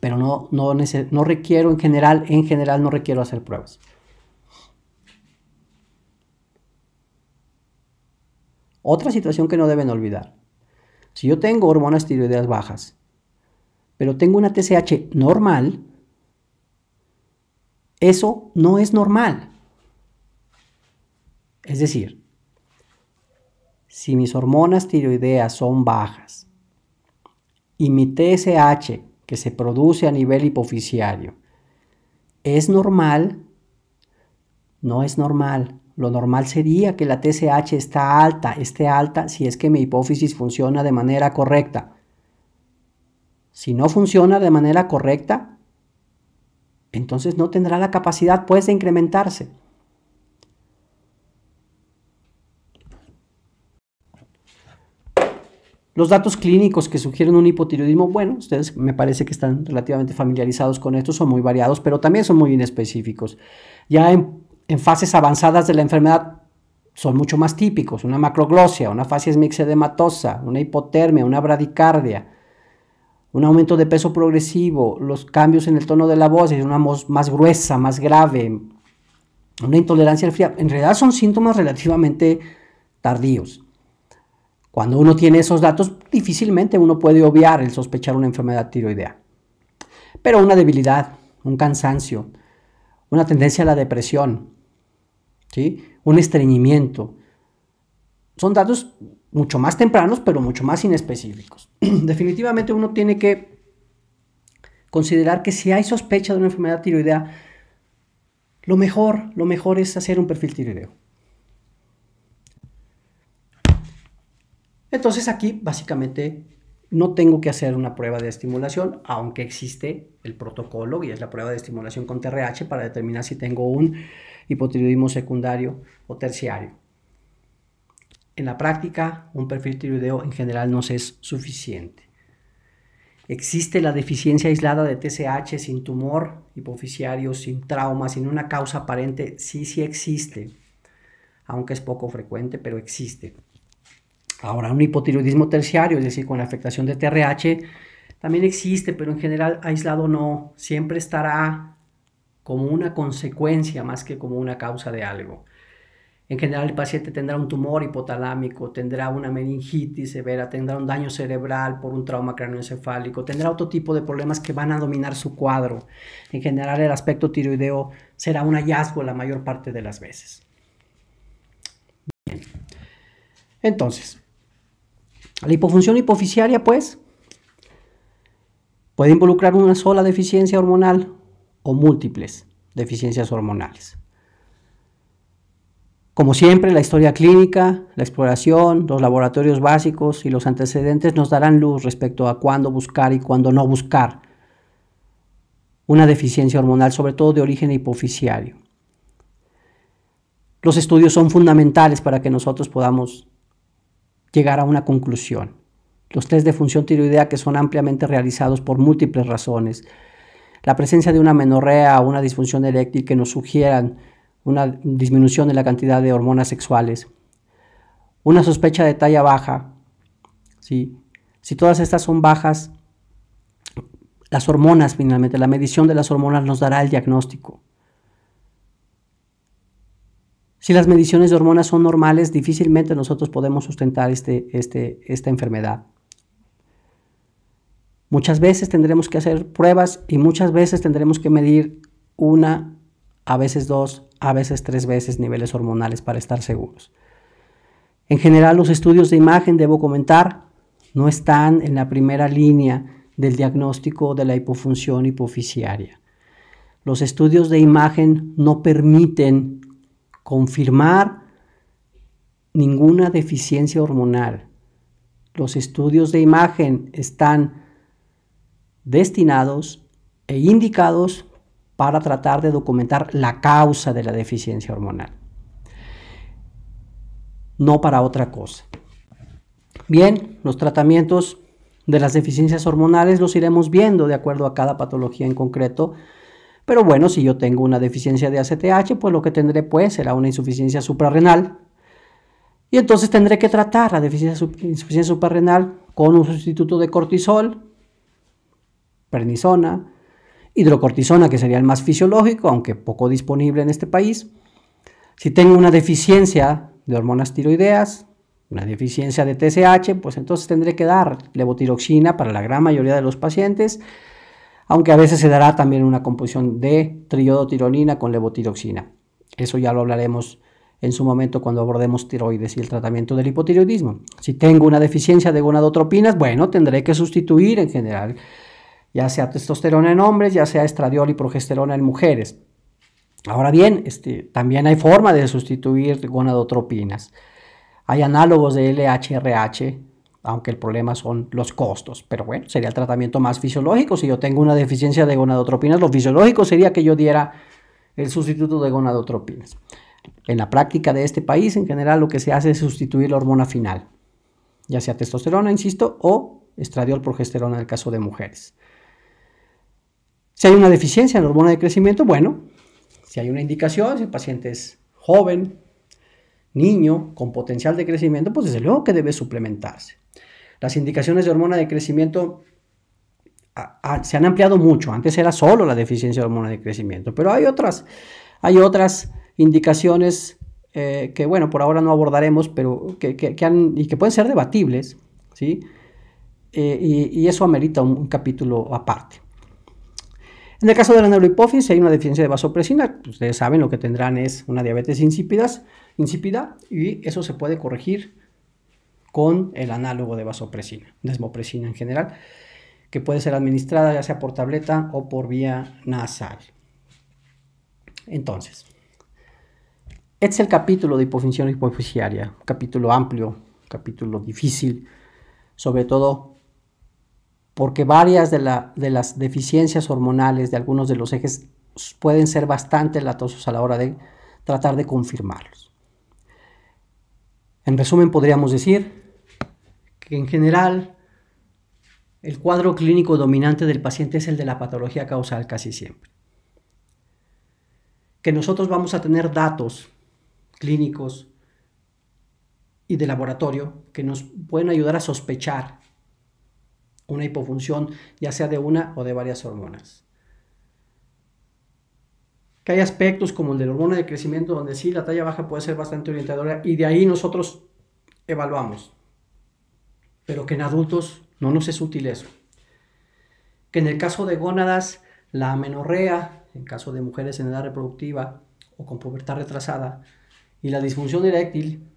Speaker 1: pero no, no, no requiero en general, en general no requiero hacer pruebas. Otra situación que no deben olvidar. Si yo tengo hormonas tiroideas bajas, pero tengo una TSH normal, eso no es normal. Es decir, si mis hormonas tiroideas son bajas y mi TSH que se produce a nivel hipoficiario es normal, no es normal. Lo normal sería que la TSH está alta, esté alta si es que mi hipófisis funciona de manera correcta. Si no funciona de manera correcta, entonces no tendrá la capacidad pues de incrementarse. Los datos clínicos que sugieren un hipotiroidismo, bueno, ustedes me parece que están relativamente familiarizados con esto, son muy variados, pero también son muy inespecíficos. Ya en, fases avanzadas de la enfermedad son mucho más típicos, una macroglosia, una fascia matosa una hipotermia, una bradicardia, un aumento de peso progresivo, los cambios en el tono de la voz, es una voz más gruesa, más grave, una intolerancia al frío. En realidad son síntomas relativamente tardíos. Cuando uno tiene esos datos, difícilmente uno puede obviar el sospechar una enfermedad tiroidea. Pero una debilidad, un cansancio, una tendencia a la depresión, ¿sí? un estreñimiento, son datos mucho más tempranos, pero mucho más inespecíficos. Definitivamente uno tiene que considerar que si hay sospecha de una enfermedad tiroidea, lo mejor, lo mejor es hacer un perfil tiroideo. Entonces aquí básicamente no tengo que hacer una prueba de estimulación, aunque existe el protocolo y es la prueba de estimulación con TRH para determinar si tengo un hipotiroidismo secundario o terciario. En la práctica, un perfil tiroideo en general no es suficiente. Existe la deficiencia aislada de TSH sin tumor hipoficiario, sin trauma, sin una causa aparente. Sí, sí existe, aunque es poco frecuente, pero existe. Ahora, un hipotiroidismo terciario, es decir, con afectación de TRH, también existe, pero en general aislado no, siempre estará como una consecuencia más que como una causa de algo. En general el paciente tendrá un tumor hipotalámico, tendrá una meningitis severa, tendrá un daño cerebral por un trauma cráneoencefálico, tendrá otro tipo de problemas que van a dominar su cuadro. En general el aspecto tiroideo será un hallazgo la mayor parte de las veces. Bien. Entonces, la hipofunción hipoficiaria, pues, puede involucrar una sola deficiencia hormonal o múltiples deficiencias hormonales. Como siempre, la historia clínica, la exploración, los laboratorios básicos y los antecedentes nos darán luz respecto a cuándo buscar y cuándo no buscar una deficiencia hormonal, sobre todo de origen hipoficiario. Los estudios son fundamentales para que nosotros podamos llegar a una conclusión. Los test de función tiroidea que son ampliamente realizados por múltiples razones. La presencia de una menorrea o una disfunción eréctil que nos sugieran una disminución de la cantidad de hormonas sexuales. Una sospecha de talla baja. Si todas estas son bajas, las hormonas finalmente, la medición de las hormonas nos dará el diagnóstico. Si las mediciones de hormonas son normales, difícilmente nosotros podemos sustentar este, este, esta enfermedad. Muchas veces tendremos que hacer pruebas y muchas veces tendremos que medir una, a veces dos, a veces tres veces niveles hormonales para estar seguros. En general, los estudios de imagen, debo comentar, no están en la primera línea del diagnóstico de la hipofunción hipoficiaria. Los estudios de imagen no permiten confirmar ninguna deficiencia hormonal. Los estudios de imagen están destinados e indicados para tratar de documentar la causa de la deficiencia hormonal, no para otra cosa. Bien, los tratamientos de las deficiencias hormonales los iremos viendo de acuerdo a cada patología en concreto pero bueno, si yo tengo una deficiencia de ACTH, pues lo que tendré pues será una insuficiencia suprarrenal. Y entonces tendré que tratar la deficiencia, insuficiencia suprarrenal con un sustituto de cortisol, pernisona, hidrocortisona, que sería el más fisiológico, aunque poco disponible en este país. Si tengo una deficiencia de hormonas tiroideas, una deficiencia de TSH, pues entonces tendré que dar levotiroxina para la gran mayoría de los pacientes aunque a veces se dará también una composición de triodotironina con levotiroxina. Eso ya lo hablaremos en su momento cuando abordemos tiroides y el tratamiento del hipotiroidismo. Si tengo una deficiencia de gonadotropinas, bueno, tendré que sustituir en general ya sea testosterona en hombres, ya sea estradiol y progesterona en mujeres. Ahora bien, este, también hay forma de sustituir gonadotropinas. Hay análogos de LHRH aunque el problema son los costos. Pero bueno, sería el tratamiento más fisiológico. Si yo tengo una deficiencia de gonadotropinas, lo fisiológico sería que yo diera el sustituto de gonadotropinas. En la práctica de este país, en general, lo que se hace es sustituir la hormona final, ya sea testosterona, insisto, o estradiol progesterona en el caso de mujeres. Si hay una deficiencia en la hormona de crecimiento, bueno, si hay una indicación, si el paciente es joven, niño, con potencial de crecimiento, pues desde luego que debe suplementarse. Las indicaciones de hormona de crecimiento se han ampliado mucho. Antes era solo la deficiencia de hormona de crecimiento, pero hay otras, hay otras indicaciones eh, que, bueno, por ahora no abordaremos, pero que, y que pueden ser debatibles, ¿sí? Eh, y, eso amerita un, capítulo aparte. En el caso de la neurohipófisis, hay una deficiencia de vasopresina. Pues, ustedes saben lo que tendrán es una diabetes insípida, insípida y eso se puede corregir con el análogo de vasopresina, desmopresina en general, que puede ser administrada ya sea por tableta o por vía nasal. Entonces, este es el capítulo de hipofunción hipoficiaria, capítulo amplio, capítulo difícil, sobre todo porque varias de, de, las deficiencias hormonales de algunos de los ejes pueden ser bastante latosos a la hora de tratar de confirmarlos. En resumen, podríamos decir que en general el cuadro clínico dominante del paciente es el de la patología causal casi siempre. Que nosotros vamos a tener datos clínicos y de laboratorio que nos pueden ayudar a sospechar una hipofunción, ya sea de una o de varias hormonas que hay aspectos como el de la hormona de crecimiento donde sí la talla baja puede ser bastante orientadora y de ahí nosotros evaluamos. Pero que en adultos no nos es útil eso. Que en el caso de gónadas, la amenorrea, en caso de mujeres en edad reproductiva o con pubertad retrasada, y la disfunción eréctil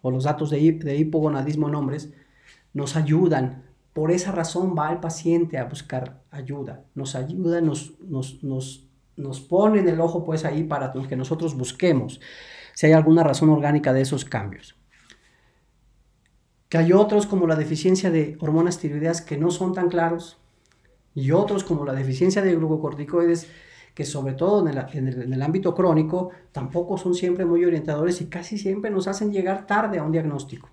Speaker 1: o los datos de, hipogonadismo en hombres nos ayudan. Por esa razón va el paciente a buscar ayuda. Nos ayuda, nos, nos nos ponen el ojo pues ahí para que nosotros busquemos si hay alguna razón orgánica de esos cambios. Que hay otros como la deficiencia de hormonas tiroideas que no son tan claros y otros como la deficiencia de glucocorticoides que sobre todo en el, en el, ámbito crónico tampoco son siempre muy orientadores y casi siempre nos hacen llegar tarde a un diagnóstico.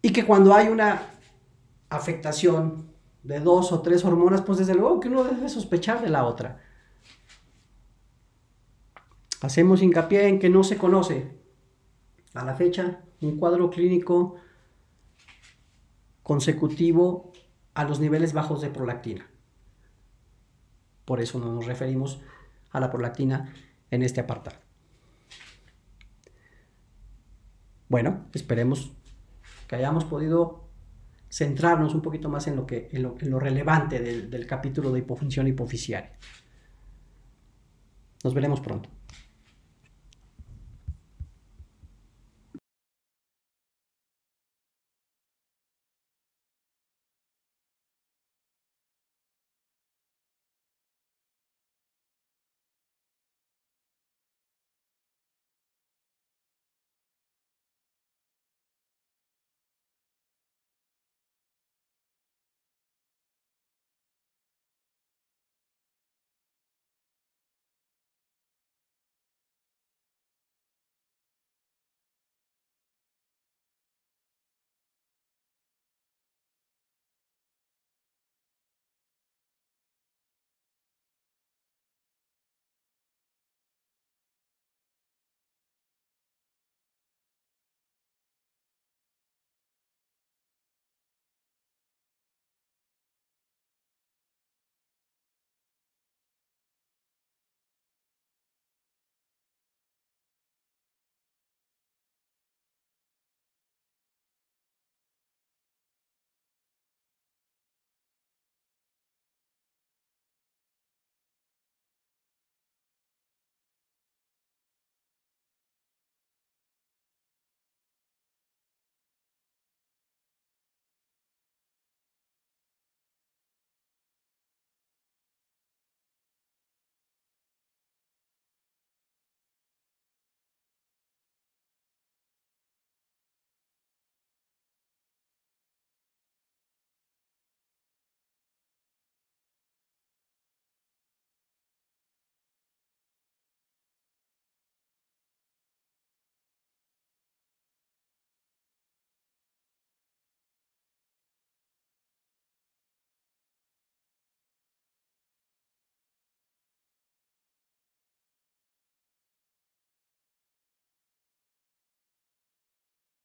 Speaker 1: Y que cuando hay una afectación de dos o tres hormonas, pues desde luego que uno debe sospechar de la otra. Hacemos hincapié en que no se conoce a la fecha un cuadro clínico consecutivo a los niveles bajos de prolactina. Por eso no nos referimos a la prolactina en este apartado. Bueno, esperemos que hayamos podido centrarnos un poquito más en lo, que, lo, relevante del, capítulo de hipofunción hipoficiaria. Nos veremos pronto.